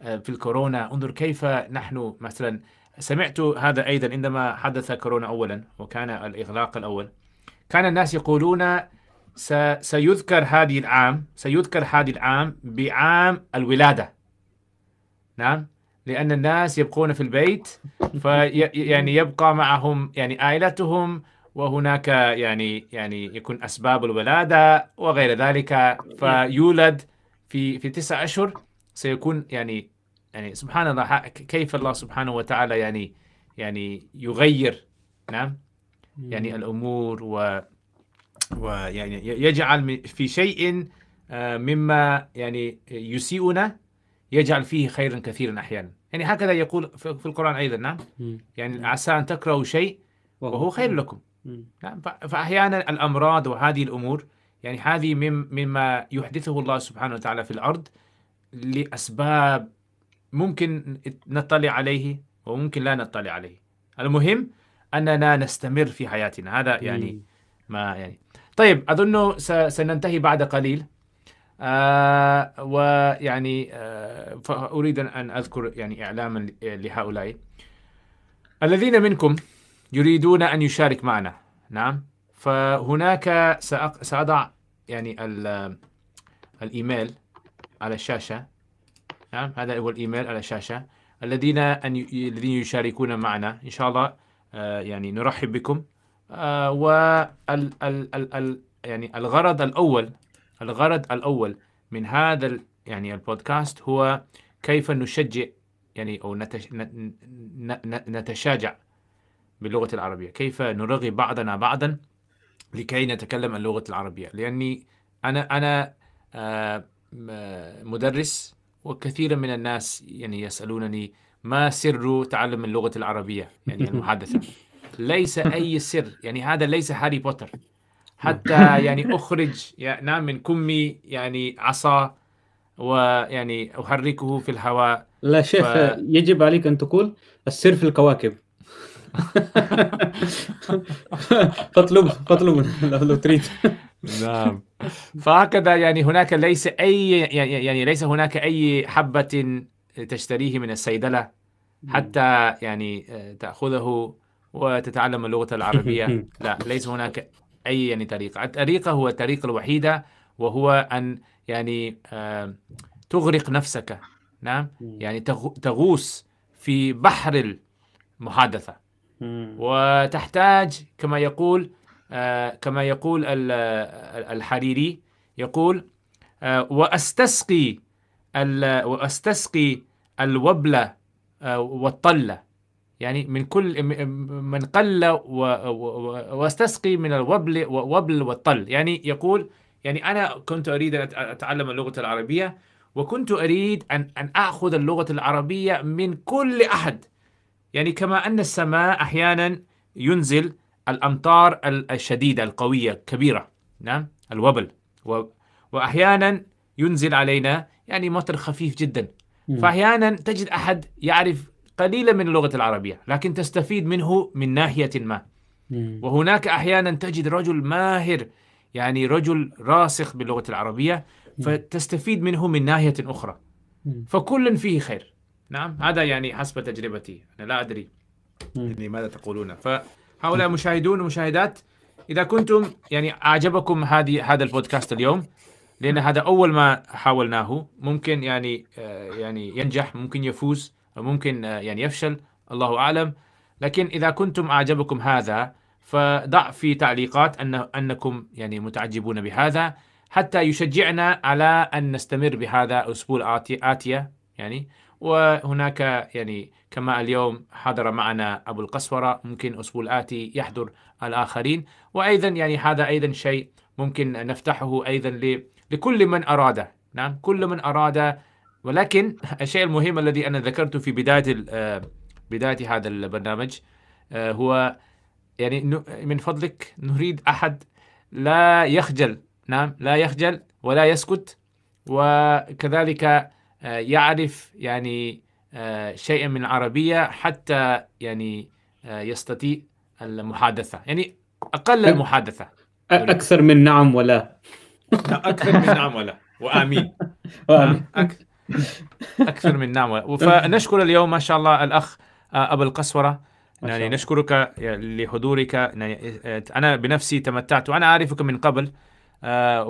Speaker 1: في الكورونا انظر كيف نحن مثلا سمعت هذا ايضا عندما حدث كورونا اولا وكان الاغلاق الاول كان الناس يقولون سيذكر هذه العام سيذكر هذه العام بعام الولاده نعم لأن الناس يبقون في البيت في يعني يبقى معهم يعني عائلتهم وهناك يعني يعني يكون أسباب الولادة وغير ذلك فيولد في في تسع أشهر سيكون يعني يعني سبحان الله كيف الله سبحانه وتعالى يعني يعني يغير نعم يعني الأمور و ويعني يجعل في شيء آه، مما يعني يسيئنا يجعل فيه خيرا كثيرا احيانا يعني هكذا يقول في القران ايضا نعم يعني عسى ان تكرهوا شيء وهو خير لكم نعم فاحيانا الامراض وهذه الامور يعني هذه مما يحدثه الله سبحانه وتعالى في الارض لاسباب ممكن نطلع عليه وممكن لا نطلع عليه المهم اننا نستمر في حياتنا هذا يعني ما يعني طيب اظن سننتهي بعد قليل آه ويعني آه فأريد أن أذكر يعني إعلاما لهؤلاء الذين منكم يريدون أن يشارك معنا نعم فهناك سأق... سأضع يعني ال... الإيميل على الشاشة نعم هذا هو الإيميل على الشاشة الذين أن ي... الذين يشاركون معنا إن شاء الله آه يعني نرحب بكم آه وال ال... ال... ال... يعني الغرض الأول الغرض الأول من هذا يعني البودكاست هو كيف نشجع يعني أو نتشاجع باللغة العربية كيف نرغي بعضنا بعضا لكي نتكلم اللغة العربية لأني أنا أنا آه، مدرس وكثيرا من الناس يعني يسألونني ما سر تعلم اللغة العربية يعني المحادثة ليس أي سر يعني هذا ليس هاري بوتر حتى يعني أخرج نعم من كمي يعني عصا ويعني أحركه في الهواء لا شيخ ف...
Speaker 2: يجب عليك أن تقول السر في الكواكب فاطلب فاطلب لو تريد
Speaker 1: نعم فهكذا يعني هناك ليس أي يعني ليس هناك أي حبة تشتريه من الصيدلة حتى يعني آه، تأخذه وتتعلم اللغة العربية لا ليس هناك أي يعني طريقة الطريقة هو الطريقة الوحيدة وهو أن يعني تغرق نفسك نعم يعني تغوص في بحر المحادثة وتحتاج كما يقول كما يقول الحريري يقول وأستسقي وأستسقي الوبله والطلة يعني من كل من قل واستسقي من الوبل وبل والطل يعني يقول يعني أنا كنت أريد أن أتعلم اللغة العربية وكنت أريد أن أن آخذ اللغة العربية من كل أحد يعني كما أن السماء أحيانا ينزل الأمطار الشديدة القوية الكبيرة نعم الوبل وأحيانا ينزل علينا يعني مطر خفيف جدا فأحيانا تجد أحد يعرف قليلا من اللغة العربية لكن تستفيد منه من ناحية ما وهناك أحيانا تجد رجل ماهر يعني رجل راسخ باللغة العربية فتستفيد منه من ناحية أخرى فكل فيه خير نعم هذا يعني حسب تجربتي أنا لا أدري يعني ماذا تقولون فهؤلاء مشاهدون ومشاهدات إذا كنتم يعني أعجبكم هذه هذا البودكاست اليوم لأن هذا أول ما حاولناه ممكن يعني آه، يعني ينجح ممكن يفوز ممكن آه، يعني يفشل الله أعلم لكن إذا كنتم أعجبكم هذا فضع في تعليقات أن أنكم يعني متعجبون بهذا حتى يشجعنا على أن نستمر بهذا الاسبوع آتية يعني وهناك يعني كما اليوم حضر معنا أبو القسورة ممكن أسبوع الآتي يحضر الآخرين وأيضا يعني هذا أيضا شيء ممكن نفتحه أيضا لكل من أراد نعم كل من أراد ولكن الشيء المهم الذي أنا ذكرته في بداية آه، بداية هذا البرنامج آه، هو يعني من فضلك نريد أحد لا يخجل نعم لا يخجل ولا يسكت وكذلك آه، يعرف يعني شيئا من العربية حتى يعني يستطيع المحادثة يعني أقل المحادثة
Speaker 2: أكثر من نعم ولا
Speaker 1: أكثر من نعم ولا وآمين, وآمين. نعم، اكثر من نعمه فنشكر اليوم ما شاء الله الاخ آه، ابو القسوره يعني نشكرك آه، لحضورك يعني آه، انا بنفسي تمتعت وانا اعرفك من قبل و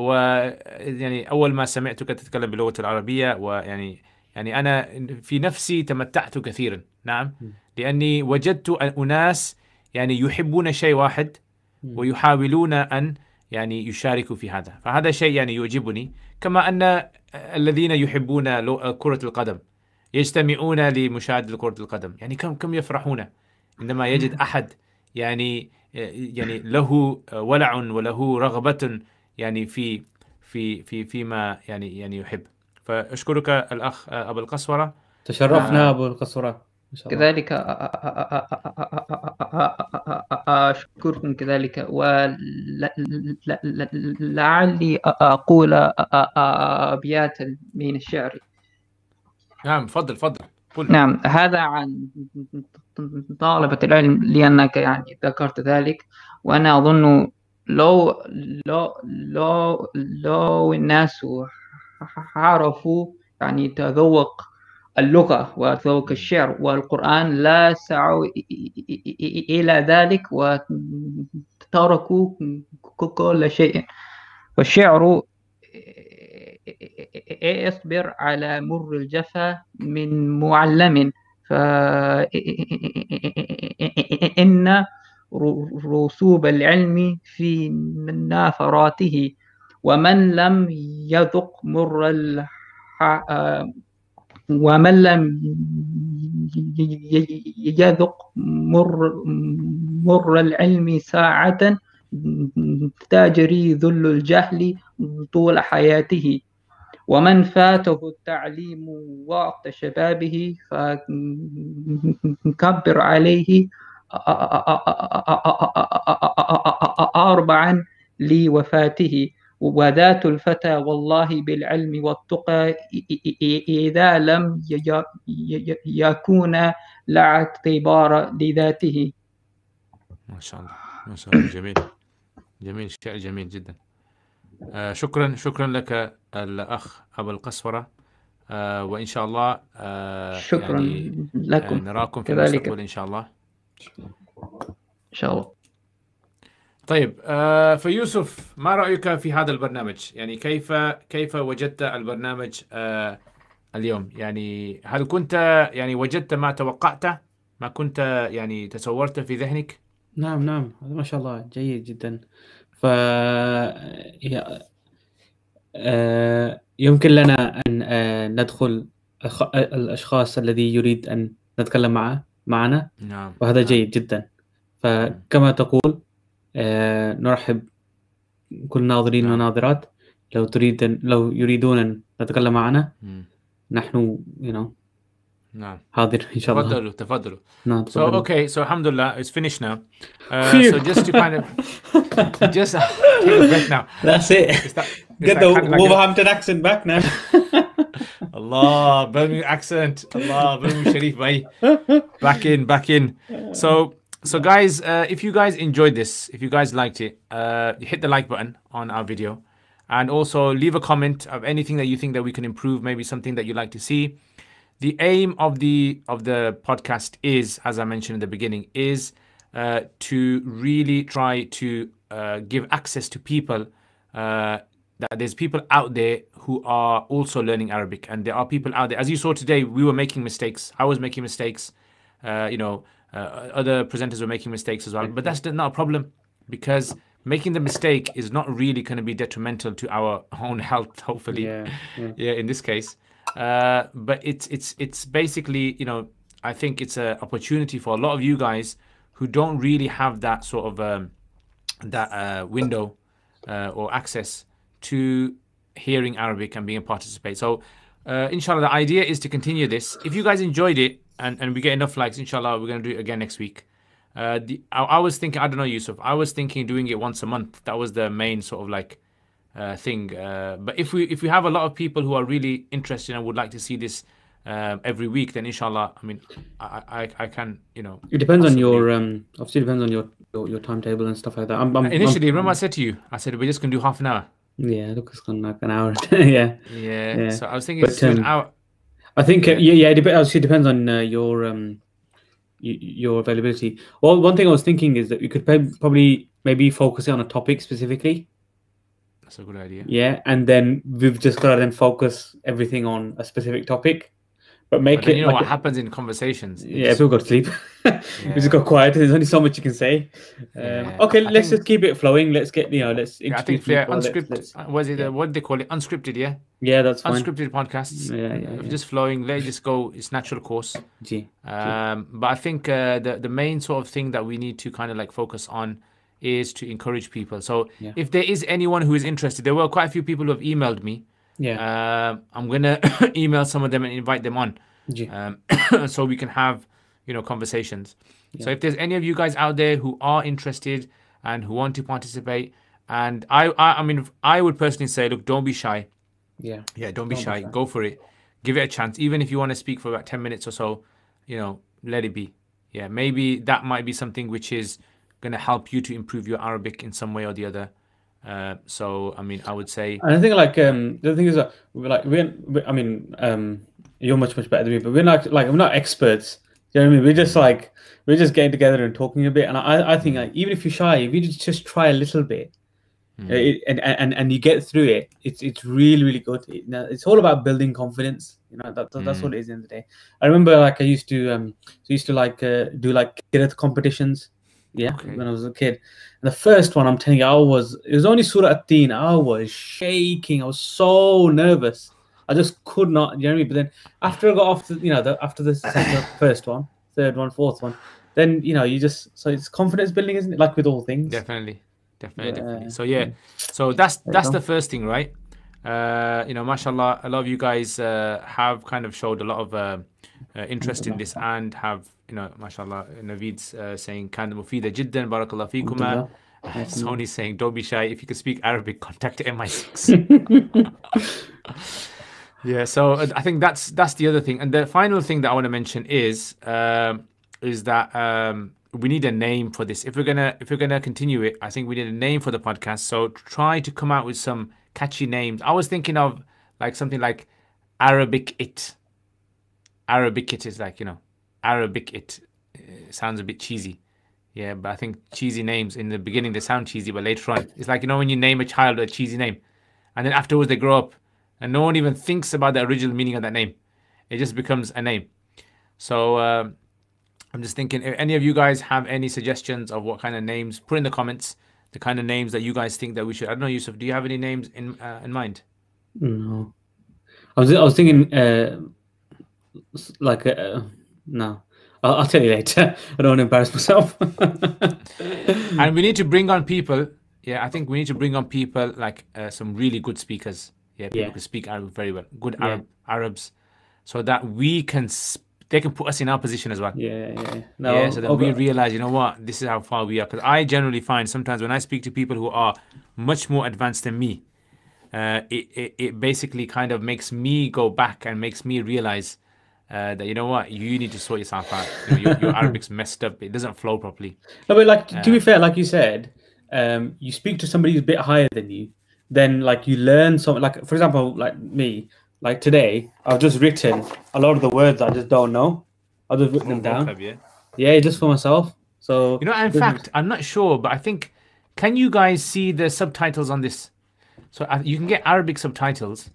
Speaker 1: ويعني اول ما سمعتك تتكلم باللغه العربيه ويعني يعني انا في نفسي تمتعت كثيرا نعم لاني وجدت اناس يعني يحبون شيء واحد ويحاولون ان يعني يشاركوا في هذا فهذا شيء يعني يعجبني كما ان الذين يحبون كرة القدم يجتمعون لمشاهدة كرة القدم يعني كم كم يفرحون عندما يجد أحد يعني آه، يعني له آه، ولع وله رغبة يعني في في في فيما يعني يعني يحب فاشكرك الاخ آه، ابو
Speaker 3: القسوره تشرفنا ابو القسوره كذلك أشكركم كذلك ولعلي أقول أبيات من الشعر نعم فضل فضل قول نعم هذا عن طالبة العلم لأنك يعني ذكرت ذلك وأنا أظن لو لو لو لو الناس عرفوا يعني تذوق اللغة وذوق الشعر والقرآن لا سعوا إلى ذلك وتركوا كل شيء والشعر اصبر على مر الجفا من معلم فإن رسوب العلم في نافراته ومن لم يذق مر ومن لم يذق مر, مر العلم ساعة تجري ذل الجهل طول حياته ومن فاته التعليم وقت شبابه فكبر عليه أربعا لوفاته وذات الفتى والله بالعلم والتقى إذا لم يكون لعت قبار لذاته
Speaker 1: ما شاء الله ما شاء الله جميل جميل شعر جميل جدا آه شكرا شكرا لك الأخ أبو القسورة آه وإن شاء الله آه شكرا يعني لكم آه، نراكم في المستقبل إن شاء الله
Speaker 3: إن شاء الله
Speaker 1: طيب آه فيوسف ما رايك في هذا البرنامج؟ يعني كيف كيف وجدت البرنامج آه اليوم؟ يعني هل كنت يعني وجدت ما توقعته؟ ما كنت يعني تصورته في ذهنك؟
Speaker 2: نعم نعم هذا ما شاء الله جيد جدا. ف آه يمكن لنا ان آه، ندخل الاشخاص الذي يريد ان نتكلم معه معنا نعم وهذا نعم. جيد جدا نعم. فكما تقول آه نرحب كل ناظرين وناظرات لو تريد لو يريدون ان يتكلم معنا مم. نحن you know نعم حاضر ان شاء الله تفضلوا تفضلوا
Speaker 1: نعم so okay so الحمد لله it's finished now uh, so just to kind of just take a breath now that's it it's that, it's get the kind of like Wolverhampton a... accent back now Allah Birmingham accent Allah Birmingham Sharif bhai back in back in so so guys uh, if you guys enjoyed this if you guys liked it uh, hit the like button on our video and also leave a comment of anything that you think that we can improve maybe something that you'd like to see the aim of the of the podcast is as i mentioned in the beginning is uh, to really try to uh, give access to people uh, that there's people out there who are also learning arabic and there are people out there as you saw today we were making mistakes i was making mistakes uh, you know uh, other presenters were making mistakes as well, but that's not a problem because making the mistake is not really going to be detrimental to our own health. Hopefully, yeah, yeah. yeah in this case, uh, but it's it's it's basically you know I think it's an opportunity for a lot of you guys who don't really have that sort of um, that uh, window uh, or access to hearing Arabic and being a participant. So, uh, inshallah, the idea is to continue this. If you guys enjoyed it and and we get enough likes, inshallah, we're gonna do it again next week. Uh, the I, I, was thinking, I don't know, Yusuf. I was thinking doing it once a month. That was the main sort of like uh, thing. Uh, but if we if we have a lot of people who are really interested and would like to see this um, every week, then inshallah, I mean, I I, I can you know. It
Speaker 2: depends on your um, obviously depends on your your, your timetable and stuff like that. I'm, I'm, Initially, I'm,
Speaker 1: remember I said to you, I said we're just gonna do half an hour.
Speaker 2: Yeah, it's like an hour. yeah. yeah. yeah. So I was thinking but, um, an hour I think uh, yeah, yeah. It obviously depends on uh, your um, your availability. Well, one thing I was thinking is that you could probably maybe focus it on a topic specifically.
Speaker 1: That's a good idea. Yeah,
Speaker 2: and then we've just got to then focus everything on a specific topic. But make but it. You know like what happens in conversations. Yeah, people go to sleep. yeah. we just got quiet. There's only so much you can say. Um, yeah. Okay, I let's think, just keep it flowing. Let's get you know. Let's. Yeah, I think yeah, unscripted.
Speaker 1: Let's, let's, was it yeah. what they call it? Unscripted, yeah. Yeah, that's fine. unscripted podcasts. Yeah, yeah, Just flowing. Let it just go. It's natural course. Gee. Um, but I think uh, the the main sort of thing that we need to kind of like focus on is to encourage people. So if there is anyone who is interested, there were quite a few people who have emailed me yeah. Um, I'm gonna email some of them and invite them on, yeah. um, so we can have you know conversations. Yeah. So if there's any of you guys out there who are interested and who want to participate, and I, I, I mean, I would personally say, look, don't be shy. Yeah. Yeah. Don't, don't shy. be shy. Go for it. Give it a chance. Even if you want to speak for about ten minutes or so, you know, let it be. Yeah. Maybe that might be something which is going to help you to improve your Arabic in some way or the other. Uh, so I mean, I would say. And I think
Speaker 2: like um, the thing is that we're like we're, we're I mean um, you're much much better than me, but we're not like we're not experts. You know what I mean? We're just like we're just getting together and talking a bit. And I I think like even if you're shy, if you just try a little bit. Mm. It, and, and and you get through it. It's it's really really good. It, it's all about building confidence. You know that, that that's mm. what it is in the, the day. I remember like I used to um used to like uh, do like kirat competitions yeah, okay. when I was a kid. And the first one, I'm telling you, I was, it was only Surah At-Teen. I was shaking. I was so nervous. I just could not, you know what I mean? But then after I got off, to, you know, the, after the second, first one, third one, fourth one, then, you know, you just, so it's confidence building, isn't it? Like with all things.
Speaker 1: Definitely. Definitely. Yeah. definitely. So, yeah. Mm. So that's, that's the first thing, right? Uh, you know, mashallah, a lot of you guys uh, have kind of showed a lot of uh, uh interest in this and have you know, mashallah, uh, Naveed's uh, saying, Kanda Mufida Jiddan, Barakallah Fikuma. Uh, Sony's saying, don't be shy. If you can speak Arabic, contact MI6. yeah, so uh, I think that's that's the other thing. And the final thing that I want to mention is um, is that um, we need a name for this. If we're gonna if we're gonna continue it, I think we need a name for the podcast. So try to come out with some catchy names. I was thinking of like something like Arabic It. Arabic It is like you know Arabic, it uh, sounds a bit cheesy. Yeah, but I think cheesy names in the beginning they sound cheesy, but later on, it's like you know when you name a child a cheesy name, and then afterwards they grow up, and no one even thinks about the original meaning of that name. It just becomes a name. So uh, I'm just thinking, if any of you guys have any suggestions of what kind of names, put in the comments the kind of names that you guys think that we should. I don't know, Yusuf. Do you have any names in uh, in mind?
Speaker 2: No, I was I was thinking uh, like a uh, no. I'll, I'll tell you later. I don't want to embarrass myself.
Speaker 1: and we need to bring on people. Yeah, I think we need to bring on people like uh, some really good speakers. Yeah, people yeah. who speak very well, good yeah. Arab Arabs, so that we can they can put us in our position as well. Yeah, yeah. No, yeah, so that over. we realize, you know what, this is how far we are. Because I generally find sometimes when I speak to people who are much more advanced than me, uh, it, it, it basically kind of makes me go back and makes me realize uh, that you know what you need to sort yourself out. You know, your, your Arabic's messed up; it doesn't flow properly. No, but like to be uh,
Speaker 2: fair, like you said, um, you speak to somebody who's a bit higher than you, then like you learn something. Like for example, like me, like today, I've just written a lot of the words I just don't know. I've just written them down. yeah. yeah, just for myself. So you know, in fact,
Speaker 1: I'm not sure, but I think can you guys see the subtitles on this? So uh, you can get Arabic subtitles.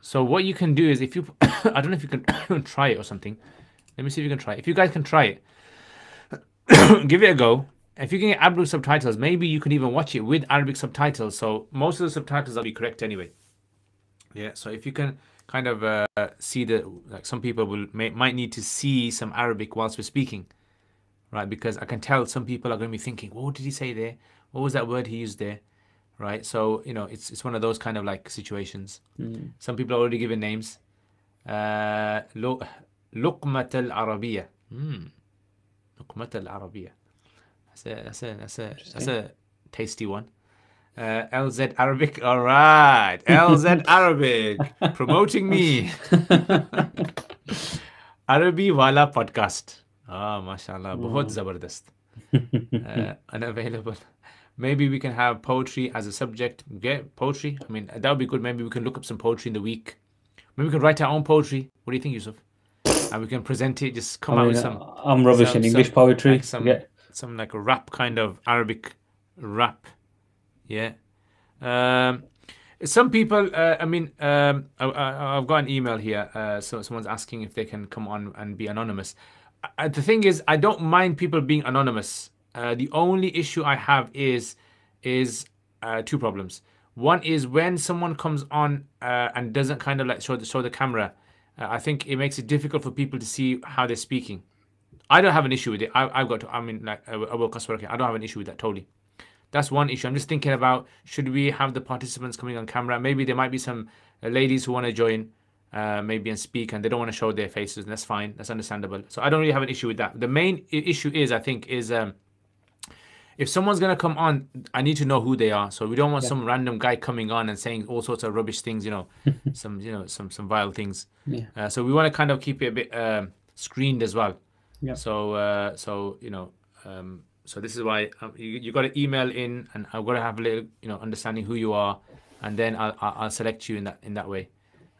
Speaker 1: So what you can do is if you, I don't know if you can try it or something. Let me see if you can try it. If you guys can try it, give it a go. If you can get Arabic subtitles, maybe you can even watch it with Arabic subtitles. So most of the subtitles will be correct anyway. Yeah. So if you can kind of uh, see that, like some people will may, might need to see some Arabic whilst we're speaking, right? Because I can tell some people are going to be thinking, what did he say there? What was that word he used there? right? So you know, it's it's one of those kind of like situations. Mm. Some people are already given names. Uh, look, لقمة Arabiya. Mm. لقمة Arabiya. That's a that's a that's a that's a tasty one. Uh, LZ Arabic. All right, LZ Arabic promoting me. Arabi Wala podcast. Ah, mashallah, bahut zabardast. Uh, unavailable. Maybe we can have poetry as a subject. Get poetry. I mean, that would be good. Maybe we can look up some poetry in the week. Maybe we can write our own poetry. What do you think, Yusuf? and we can present it. Just come I mean, out with some. Uh, I'm rubbish some, in English some, poetry. Like some, yeah. some like a rap kind of Arabic rap. Yeah. Um, some people. Uh, I mean, um, I, have got an email here. Uh, so someone's asking if they can come on and be anonymous. I, uh, the thing is, I don't mind people being anonymous. Uh, the only issue I have is is uh, two problems. One is when someone comes on uh, and doesn't kind of like show the, show the camera. Uh, I think it makes it difficult for people to see how they're speaking. I don't have an issue with it. I, have got to, I mean, like, I will cuss I don't have an issue with that totally. That's one issue. I'm just thinking about should we have the participants coming on camera? Maybe there might be some uh, ladies who want to join, uh, maybe and speak, and they don't want to show their faces. And that's fine. That's understandable. So I don't really have an issue with that. The main issue is, I think, is um, if someone's gonna come on, I need to know who they are. So we don't want yeah. some random guy coming on and saying all sorts of rubbish things, you know, some you know some some vile things. Yeah. Uh, so we want to kind of keep it a bit uh, screened as well. Yeah. So uh, so you know um, so this is why uh, you you got to email in, and I've got to have a little you know understanding who you are, and then I'll I'll select you in that in that way.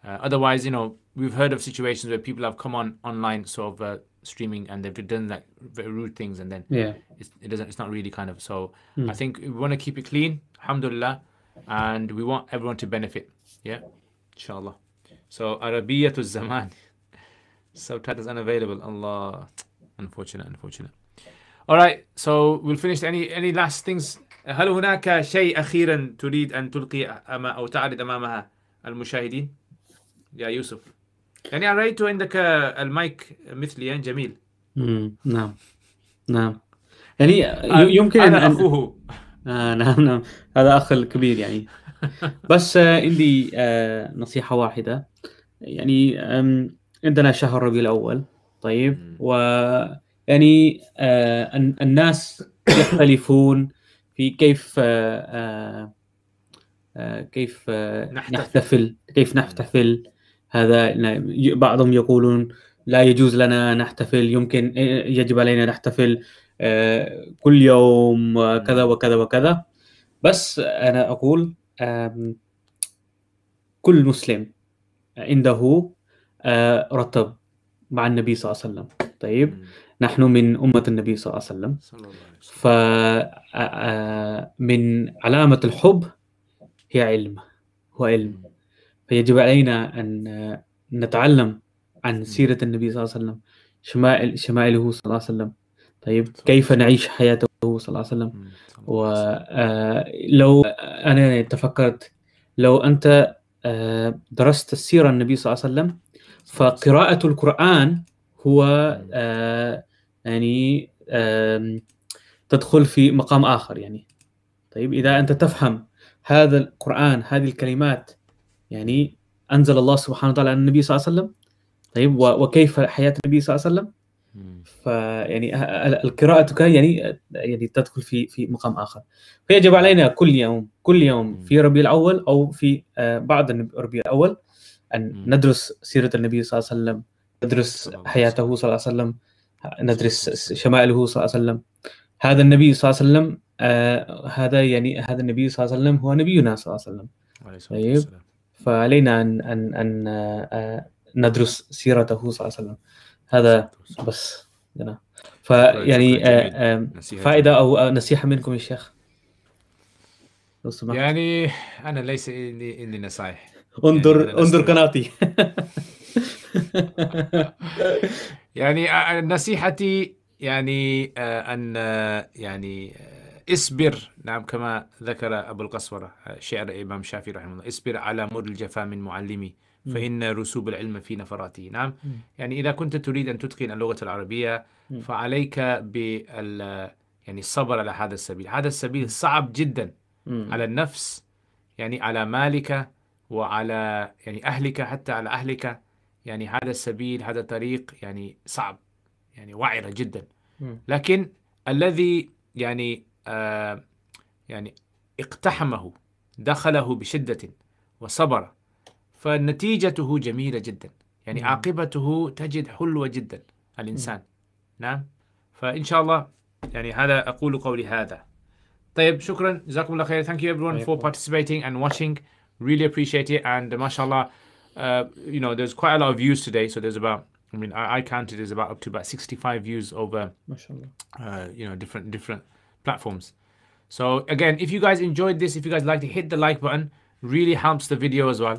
Speaker 1: Uh, otherwise, you know, we've heard of situations where people have come on online sort of uh, streaming and they've done like very rude things and then yeah it doesn't it's not really kind of so mm. i think we want to keep it clean alhamdulillah and we want everyone to benefit yeah inshallah so to zaman subtitles unavailable allah unfortunate unfortunate all right so we'll finish any any last things هل هناك شيء أخيرا تريد أن تلقي أما أو تعرض أمامها المشاهدين يا يوسف يعني رأيت عندك المايك مثلي يعني جميل
Speaker 2: نعم نعم يعني يمكن أنا أن... أخوه آه نعم نعم هذا أخ الكبير يعني بس آه، عندي آه نصيحة واحدة يعني عندنا شهر ربيع الأول طيب و يعني آه الناس يختلفون في كيف آه آه, آه، كيف آه، نحتفل. نحتفل كيف نحتفل هذا بعضهم يقولون لا يجوز لنا نحتفل يمكن يجب علينا نحتفل آه، كل يوم كذا نعم. وكذا وكذا بس أنا أقول كل مسلم عنده آه، رتب مع النبي صلى الله عليه وسلم طيب نحن من أمة النبي صلى الله عليه وسلم فمن آه، علامة الحب هي علم هو علم فيجب علينا أن نتعلم عن سيرة النبي صلى الله عليه وسلم شمائل شمائله صلى الله عليه وسلم طيب كيف نعيش حياته صلى الله عليه وسلم ولو آه، أنا تفكرت لو أنت آه، درست السيرة النبي صلى الله عليه وسلم فقراءة القرآن هو آه، يعني تدخل في مقام آخر يعني طيب إذا أنت تفهم هذا القرآن هذه الكلمات يعني انزل الله سبحانه وتعالى على النبي صلى الله عليه وسلم طيب وكيف حياه النبي صلى الله عليه وسلم فيعني القراءة كان يعني يعني تدخل في في مقام آخر فيجب علينا كل يوم كل يوم في ربيع الأول أو في بعد ربيع الأول أن ندرس سيرة النبي صلى الله عليه وسلم ندرس حياته صلى الله عليه وسلم ندرس شمائله صلى الله عليه وسلم هذا النبي صلى الله عليه وسلم آه هذا يعني هذا النبي صلى الله عليه وسلم هو نبينا صلى الله عليه وسلم عليه الصلاة والسلام فعلينا أن أن أن آه، ندرس سيرته صلى الله عليه وسلم هذا بس جنا. فيعني طيب، آه، آه، فائدة أو نصيحة منكم يا شيخ
Speaker 1: لو سمحت يعني أنا ليس لي نصائح
Speaker 2: انظر يعني انظر
Speaker 1: قناتي يعني نصيحتي يعني ان يعني اصبر نعم كما ذكر أبو القسورة شعر الإمام الشافعي رحمه الله اصبر على مر الجفا من معلمي فإن رسوب العلم في نفراته نعم م. يعني إذا كنت تريد أن تتقن اللغة العربية م. فعليك بال يعني الصبر على هذا السبيل هذا السبيل صعب جدا م. على النفس يعني على مالك وعلى يعني أهلك حتى على أهلك يعني هذا السبيل هذا الطريق يعني صعب يعني وعرة جدا لكن الذي يعني يعني اقتحمه دخله بشدة وصبر فنتيجته جميلة جدا يعني عاقبته تجد حلوة جدا الإنسان نعم فإن شاء الله يعني هذا أقول قولي هذا طيب شكرا جزاكم الله خير thank you everyone for participating and watching really appreciate it and mashallah uh, you know there's quite a lot of views today so there's about I mean I, I counted there's about up to about 65 views over uh, you know different different platforms. So again, if you guys enjoyed this, if you guys liked it, hit the like button. Really helps the video as well.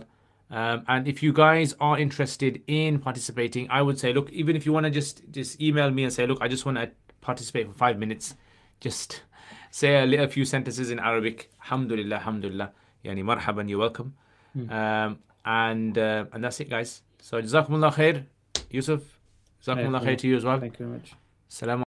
Speaker 1: Um, and if you guys are interested in participating, I would say, look, even if you want to just just email me and say, look, I just want to participate for five minutes, just say a, little, few sentences in Arabic. Alhamdulillah, alhamdulillah. Yani marhaban, you're welcome. Mm. Um, and uh, and that's it, guys. So jazakumullah khair, Yusuf. Jazakumullah khair to you as well. Thank you very much. Salam